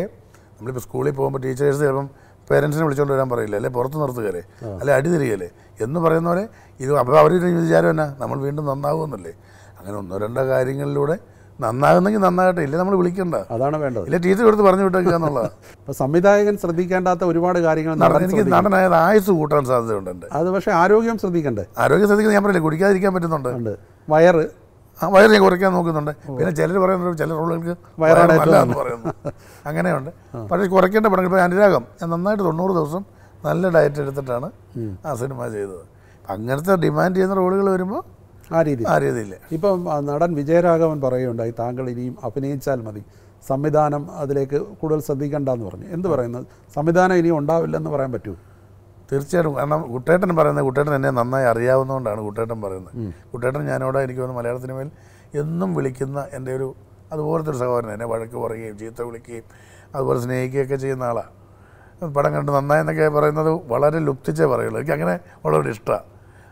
നമ്മളിപ്പോൾ സ്കൂളിൽ പോകുമ്പോൾ ടീച്ചേഴ്സ് ചിലപ്പം പേരൻസിനെ വിളിച്ചുകൊണ്ട് വരാൻ പറയില്ല അല്ലെ പുറത്ത് നിർത്തുകയല്ലേ അല്ലെ അടി തിരികല്ലേ എന്ന് പറയുന്ന പോലെ ഇത് അപ്പോൾ അവരുടെ വിചാരം എന്നാ നമ്മൾ വീണ്ടും നന്നാവുമെന്നല്ലേ അങ്ങനെ ഒന്നോ രണ്ടോ കാര്യങ്ങളിലൂടെ നന്നാകുന്നെങ്കിൽ നന്നാകട്ടെ ഇല്ല നമ്മൾ വിളിക്കണ്ട അതാണ് വേണ്ടത് ഇല്ല ടീച്ചർ എടുത്ത് പറഞ്ഞു വിട്ടേക്കുക എന്നുള്ളതാണ് അപ്പോൾ സംവിധായകൻ ശ്രദ്ധിക്കേണ്ടാത്ത ഒരുപാട് കാര്യങ്ങൾ എനിക്ക് നടനായത് ആയുസ് കൂട്ടാൻ സാധ്യതയുണ്ട് അത് പക്ഷേ ആരോഗ്യം ശ്രദ്ധിക്കണ്ടേ ആരോഗ്യം ശ്രദ്ധിക്കുന്നത് ഞാൻ പറയില്ലേ കുടിക്കാതിരിക്കാൻ പറ്റുന്നുണ്ട് വയറ് വയറിനെ കുറയ്ക്കാൻ നോക്കുന്നുണ്ട് പിന്നെ ചിലർ പറയുന്നുണ്ട് ചില റോളുകൾക്ക് വയറാണ് എന്ന് പറയുന്നു അങ്ങനെയുണ്ട് പക്ഷേ കുറയ്ക്കേണ്ട പടങ്ങൾ ഇപ്പോൾ അനുരാഗം ഞാൻ നന്നായിട്ട് തൊണ്ണൂറ് ദിവസം നല്ല ഡയറ്റ് എടുത്തിട്ടാണ് ആ സിനിമ ചെയ്തത് അങ്ങനത്തെ ഡിമാൻഡ് ചെയ്യുന്ന റോളുകൾ വരുമ്പോൾ ആ രീതി ആ രീതിയിൽ ഇപ്പം നടൻ വിജയരാഘവൻ പറയുകയുണ്ടായി താങ്കൾ ഇനിയും അഭിനയിച്ചാൽ മതി സംവിധാനം അതിലേക്ക് കൂടുതൽ ശ്രദ്ധിക്കേണ്ടെന്ന് പറഞ്ഞു എന്ത് പറയുന്നത് സംവിധാനം ഇനിയും ഉണ്ടാവില്ലെന്ന് പറയാൻ പറ്റുമോ തീർച്ചയായിട്ടും കാരണം കുട്ടേട്ടൻ പറയുന്നത് കുട്ടേട്ടൻ എന്നെ നന്നായി അറിയാവുന്നതുകൊണ്ടാണ് കുട്ടേട്ടൻ പറയുന്നത് കുട്ടേട്ടൻ ഞാനോട് എനിക്ക് വന്ന് മലയാള സിനിമയിൽ എന്നും വിളിക്കുന്ന എൻ്റെ ഒരു അതുപോലത്തെ ഒരു സഹോദരൻ എന്നെ വഴക്ക് പറയുകയും ചീത്ത വിളിക്കുകയും അതുപോലെ സ്നേഹിക്കുകയൊക്കെ ചെയ്യുന്ന ആളാണ് പടം കണ്ട് നന്നായി എന്നൊക്കെ പറയുന്നത് വളരെ ലുപ്തിച്ചേ പറയുള്ളൂ എനിക്ക് അങ്ങനെ വളരെ ഇഷ്ടമാണ്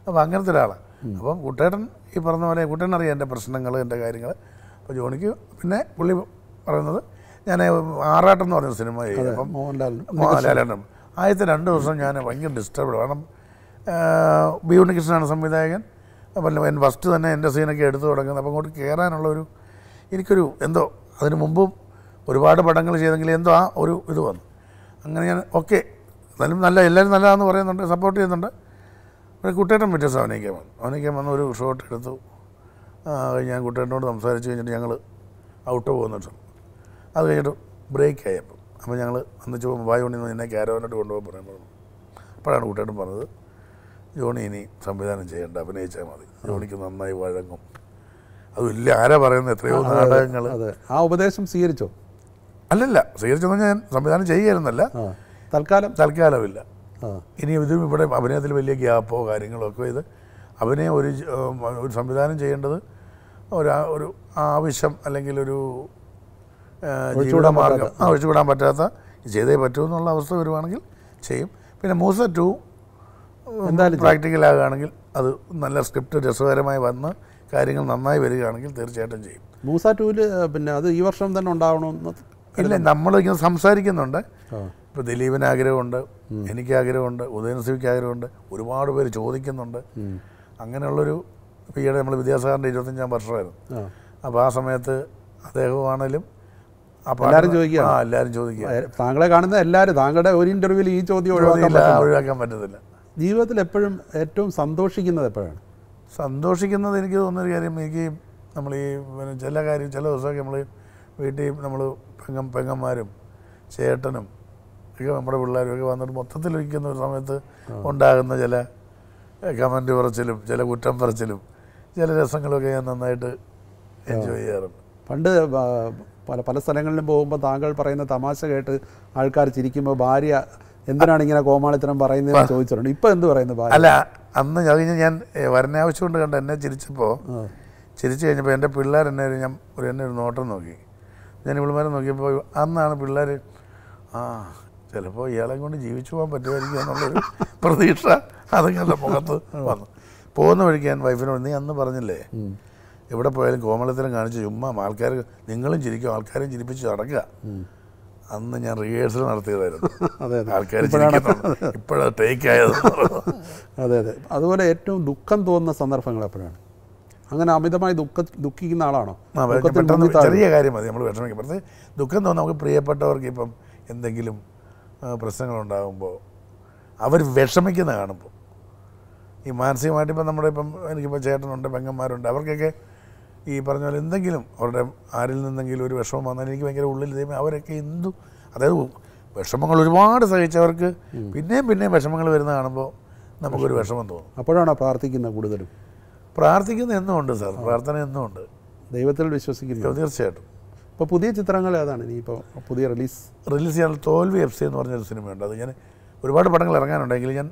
അപ്പോൾ അങ്ങനത്തെ ഒരാളാണ് അപ്പം കുട്ടേട്ടൻ ഈ പറഞ്ഞ പോലെ കുട്ടേട്ടൻ അറിയാം എൻ്റെ പ്രശ്നങ്ങൾ എൻ്റെ കാര്യങ്ങൾ അപ്പോൾ ജോണിക്ക് പിന്നെ പുള്ളി പറയുന്നത് ഞാൻ ആറാട്ടം എന്ന് പറഞ്ഞ സിനിമ ചെയ്തു അപ്പം മോഹൻലാലിനും മോഹൻലാലും ആദ്യത്തെ രണ്ട് ദിവസം ഞാൻ ഭയങ്കര ഡിസ്റ്റർബ്ഡ് കാരണം ബി ഉണ്ണികൃഷ്ണനാണ് സംവിധായകൻ അപ്പം എൻ്റെ ഫസ്റ്റ് തന്നെ എൻ്റെ സീനൊക്കെ എടുത്തു തുടങ്ങുന്നത് അപ്പം അങ്ങോട്ട് കയറാനുള്ള ഒരു എനിക്കൊരു എന്തോ അതിന് മുമ്പും ഒരുപാട് പടങ്ങൾ ചെയ്തെങ്കിൽ എന്തോ ആ ഒരു ഇത് വന്നു അങ്ങനെ ഞാൻ ഓക്കെ എന്നാലും നല്ല എല്ലാവരും നല്ലതാന്ന് പറയുന്നുണ്ട് സപ്പോർട്ട് ചെയ്യുന്നുണ്ട് പിന്നെ കുട്ടേട്ടൻ പറ്റിയ അവനേക്കാൻ വന്നു അവനേക്കാൻ വന്ന് ഒരു ഷോട്ട് എടുത്തു ഞാൻ കുട്ടേട്ടനോട് സംസാരിച്ച് കഴിഞ്ഞിട്ട് ഞങ്ങൾ ഔട്ട് പോകുന്നുണ്ട് അത് കഴിഞ്ഞിട്ട് ബ്രേക്ക് ആയപ്പോൾ അപ്പോൾ ഞങ്ങൾ അന്ന് ചോ എന്ന് നിന്നെ ക്യാരവാനോട്ട് കൊണ്ടുപോകാൻ പറയാൻ പറഞ്ഞു അപ്പോഴാണ് കൂട്ടുകാരൻ പറഞ്ഞത് ജോണി ഇനി സംവിധാനം ചെയ്യേണ്ട അഭിനയിച്ചാൽ മതി ജോണിക്ക് നന്നായി വഴങ്ങും അതില്ല ആരാ പറയുന്നത് എത്രയോ നാടകങ്ങൾ ആ ഉപദേശം സ്വീകരിച്ചോ അല്ലല്ല സ്വീകരിച്ചെന്ന് ഞാൻ സംവിധാനം ചെയ്യുകയായിരുന്നല്ല തൽക്കാലം തൽക്കാലമില്ല ഇനി ഇതും ഇവിടെ അഭിനയത്തിൽ വലിയ ഗ്യാപ്പോ കാര്യങ്ങളോ ഒക്കെ ഇത് അഭിനയം ഒരു ഒരു സംവിധാനം ചെയ്യേണ്ടത് ഒരു ഒരു ആവശ്യം അല്ലെങ്കിൽ ഒരു ജീവിത മാർഗം ഒഴിച്ചുകൂടാൻ പറ്റാത്ത ചെയ്തേ പറ്റൂ എന്നുള്ള അവസ്ഥ വരുവാണെങ്കിൽ ചെയ്യും പിന്നെ മൂസ ടു എന്തായാലും പ്രാക്ടിക്കൽ ആകുകയാണെങ്കിൽ അത് നല്ല സ്ക്രിപ്റ്റ് രസകരമായി വന്ന് കാര്യങ്ങൾ നന്നായി വരികയാണെങ്കിൽ തീർച്ചയായിട്ടും ചെയ്യും മൂസ ടൂവിൽ പിന്നെ അത് ഈ വർഷം തന്നെ ഉണ്ടാവണമെന്ന് ഇല്ല നമ്മൾ സംസാരിക്കുന്നുണ്ട് ഇപ്പോൾ ദിലീപിന് ആഗ്രഹമുണ്ട് എനിക്ക് ആഗ്രഹമുണ്ട് ഉദയൻ ആഗ്രഹമുണ്ട് ഒരുപാട് പേര് ചോദിക്കുന്നുണ്ട് അങ്ങനെയുള്ളൊരു ഇപ്പോൾ ഈയിടെ നമ്മൾ വിദ്യാസാഗറിൻ്റെ ഇരുപത്തഞ്ചാം വർഷമായിരുന്നു അപ്പോൾ ആ സമയത്ത് അദ്ദേഹമാണേലും അപ്പോൾ എല്ലാവരും ചോദിക്കുക ആ എല്ലാവരും ചോദിക്കുക താങ്കളെ കാണുന്ന എല്ലാവരും താങ്കളുടെ ഒരു ഇന്റർവ്യൂവിൽ ഈ ചോദ്യം ഒഴിവാക്കാൻ ഒഴിവാക്കാൻ പറ്റത്തില്ല ജീവിതത്തിൽ എപ്പോഴും ഏറ്റവും സന്തോഷിക്കുന്നത് എപ്പോഴാണ് സന്തോഷിക്കുന്നത് എനിക്ക് തോന്നുന്നൊരു കാര്യം എനിക്ക് നമ്മൾ ഈ ചില കാര്യം ചില ദിവസമൊക്കെ നമ്മൾ വീട്ടിൽ നമ്മൾ പെങ്ങം പെങ്ങന്മാരും ചേട്ടനും ഒക്കെ നമ്മുടെ പിള്ളേരും ഒക്കെ വന്നിട്ട് മൊത്തത്തിലിരിക്കുന്ന ഒരു സമയത്ത് ഉണ്ടാകുന്ന ചില കമൻ്റ് പറച്ചിലും ചില കുറ്റം പറച്ചിലും ചില രസങ്ങളൊക്കെ ഞാൻ നന്നായിട്ട് എൻജോയ് ചെയ്യാറുണ്ട് പണ്ട് പല പല സ്ഥലങ്ങളിലും പോകുമ്പോൾ താങ്കൾ പറയുന്ന തമാശ കേട്ട് ആൾക്കാർ ചിരിക്കുമ്പോൾ ഭാര്യ എന്തിനാണ് ഇങ്ങനെ കോമാളിത്തരം പറയുന്നത് ചോദിച്ചിട്ടുണ്ട് ഇപ്പം എന്ത് പറയുന്നു അല്ല അന്ന് കഴിഞ്ഞ് ഞാൻ വരനാവശ്യമുണ്ട് കണ്ട് എന്നെ ചിരിച്ചപ്പോൾ ചിരിച്ചു കഴിഞ്ഞപ്പോൾ എൻ്റെ പിള്ളേർ എന്നെ ഞാൻ ഒരു എന്നെ ഒരു നോട്ടം നോക്കി ഞാൻ ഇവിളുമാരെ നോക്കിയപ്പോൾ അന്നാണ് പിള്ളേർ ആ ചിലപ്പോൾ ഇയാളെയും കൊണ്ട് ജീവിച്ചു പോകാൻ പറ്റുമായിരിക്കും എന്നുള്ളൊരു പ്രതീക്ഷ അതൊക്കെ എൻ്റെ മുഖത്ത് വന്നു പോകുന്ന വഴിക്ക് ഞാൻ വൈഫിനോട് നീ അന്ന് പറഞ്ഞില്ലേ എവിടെ പോയാലും കോമളത്തിനും കാണിച്ച് ചുമ്മാ ആൾക്കാർ നിങ്ങളും ചിരിക്കും ആൾക്കാരെയും ചിരിപ്പിച്ച് നടക്കുക അന്ന് ഞാൻ റിഹേഴ്സൽ നടത്തിയതായിരുന്നു ആൾക്കാർ ഇപ്പോഴത് ടേക്ക് ആയത് അതെ അതെ അതുപോലെ ഏറ്റവും ദുഃഖം തോന്നുന്ന സന്ദർഭങ്ങൾ എപ്പോഴാണ് അങ്ങനെ അമിതമായി ദുഃഖ ദുഃഖിക്കുന്ന ആളാണോ ചെറിയ കാര്യം മതി നമ്മൾ വിഷമിക്കപ്പെടുന്നത് ദുഃഖം തോന്നുന്ന നമുക്ക് പ്രിയപ്പെട്ടവർക്ക് ഇപ്പം എന്തെങ്കിലും പ്രശ്നങ്ങളുണ്ടാകുമ്പോൾ അവർ വിഷമിക്കുന്ന കാണുമ്പോൾ ഈ മാനസികമായിട്ട് ഇപ്പം നമ്മുടെ ഇപ്പം എനിക്കിപ്പോൾ ചേട്ടനുണ്ട് പെങ്ങന്മാരുണ്ട് അവർക്കൊക്കെ ഈ പറഞ്ഞ പോലെ എന്തെങ്കിലും അവരുടെ ആരിൽ നിന്നെങ്കിലും ഒരു വിഷമം വന്നാൽ എനിക്ക് ഭയങ്കര ഉള്ളിൽ ദൈവം അവരൊക്കെ എന്തു അതായത് വിഷമങ്ങൾ ഒരുപാട് സഹിച്ചവർക്ക് പിന്നെയും പിന്നെയും വിഷമങ്ങൾ വരുന്ന കാണുമ്പോൾ നമുക്കൊരു വിഷമം തോന്നും അപ്പോഴാണ് പ്രാർത്ഥിക്കുന്നത് കൂടുതലും പ്രാർത്ഥിക്കുന്ന എന്നുമുണ്ട് സാർ പ്രാർത്ഥന എന്നുമുണ്ട് ദൈവത്തിൽ വിശ്വസിക്കുന്നു തീർച്ചയായിട്ടും ഇപ്പോൾ പുതിയ ചിത്രങ്ങൾ ഏതാണ് ഇപ്പോൾ പുതിയ റിലീസ് റിലീസ് ചെയ്യാൻ തോൽവി എഫ് സി എന്ന് പറഞ്ഞൊരു സിനിമയുണ്ട് അത് ഞാൻ ഒരുപാട് പടങ്ങൾ ഇറങ്ങാനുണ്ടെങ്കിൽ ഞാൻ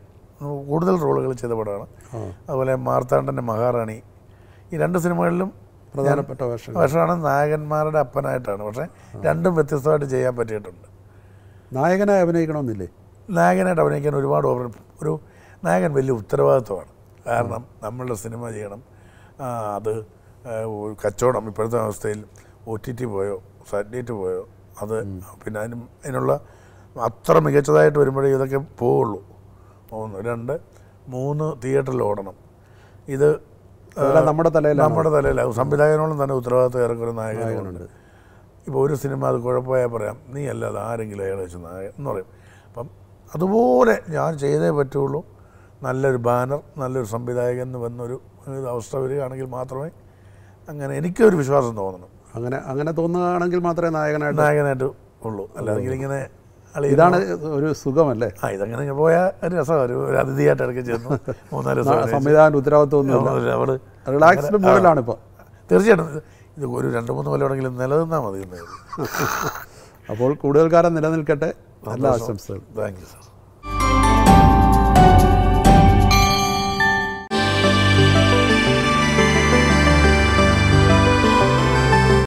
കൂടുതൽ റോളുകൾ ചെയ്ത പടമാണ് അതുപോലെ മാർത്താണ്ഡൻ്റെ മഹാറാണി ഈ രണ്ട് സിനിമകളിലും പ്രധാനപ്പെട്ട വേഷം വേഷമാണ് നായകന്മാരുടെ അപ്പനായിട്ടാണ് പക്ഷേ രണ്ടും വ്യത്യസ്തമായിട്ട് ചെയ്യാൻ പറ്റിയിട്ടുണ്ട് നായകനായി അഭിനയിക്കണമെന്നില്ലേ നായകനായിട്ട് അഭിനയിക്കാൻ ഒരുപാട് ഓവർ ഒരു നായകൻ വലിയ ഉത്തരവാദിത്വമാണ് കാരണം നമ്മളുടെ സിനിമ ചെയ്യണം അത് കച്ചവടം ഇപ്പോഴത്തെ അവസ്ഥയിൽ ഒ ടി ടി പോയോ സാറ്റലൈറ്റ് പോയോ അത് പിന്നെ അതിന് അതിനുള്ള അത്ര മികച്ചതായിട്ട് വരുമ്പോഴേ ഇതൊക്കെ പോവുള്ളൂ ഒന്ന് രണ്ട് മൂന്ന് തിയേറ്ററിൽ ഓടണം ഇത് നമ്മുടെ തലയിൽ നമ്മുടെ തലയിലാണ് സംവിധായകനോളം തന്നെ ഉത്തരവാദിത്വം ഏറെക്കുറെ നായകനുണ്ട് ഇപ്പോൾ ഒരു സിനിമ അത് കുഴപ്പമായാൽ പറയാം നീ അല്ലാതെ ആരെങ്കിലും അയാളെ വെച്ച് നായകൻ എന്ന് പറയും അപ്പം അതുപോലെ ഞാൻ ചെയ്തേ പറ്റുള്ളൂ നല്ലൊരു ബാനർ നല്ലൊരു സംവിധായകൻ എന്ന് വന്നൊരു അവസ്ഥ വരികയാണെങ്കിൽ മാത്രമേ അങ്ങനെ എനിക്കൊരു വിശ്വാസം തോന്നണം അങ്ങനെ അങ്ങനെ തോന്നുകയാണെങ്കിൽ മാത്രമേ നായകനായിട്ട് നായകനായിട്ട് ഉള്ളൂ അല്ലാതെ ഇങ്ങനെ ഇതാണ് ഒരു സുഖമല്ലേ ആ ഇതങ്ങനെ പോയാൽ ഒരു രസമാണ് ഒരു അതിഥിയായിട്ട് ഇടയ്ക്ക് ചെന്നു മൂന്നാല് ദിവസം സംവിധാന ഉത്തരവാദിത്വമൊന്നും റിലാക്സ്ഡ് മോഡലാണ് ഇപ്പോൾ തീർച്ചയായിട്ടും ഇത് ഒരു രണ്ട് മൂന്ന് ഉണ്ടെങ്കിലും നിലനിന്നാൽ മതി അപ്പോൾ കാലം നിലനിൽക്കട്ടെ നല്ല ആശംസകൾ താങ്ക് യു സാർ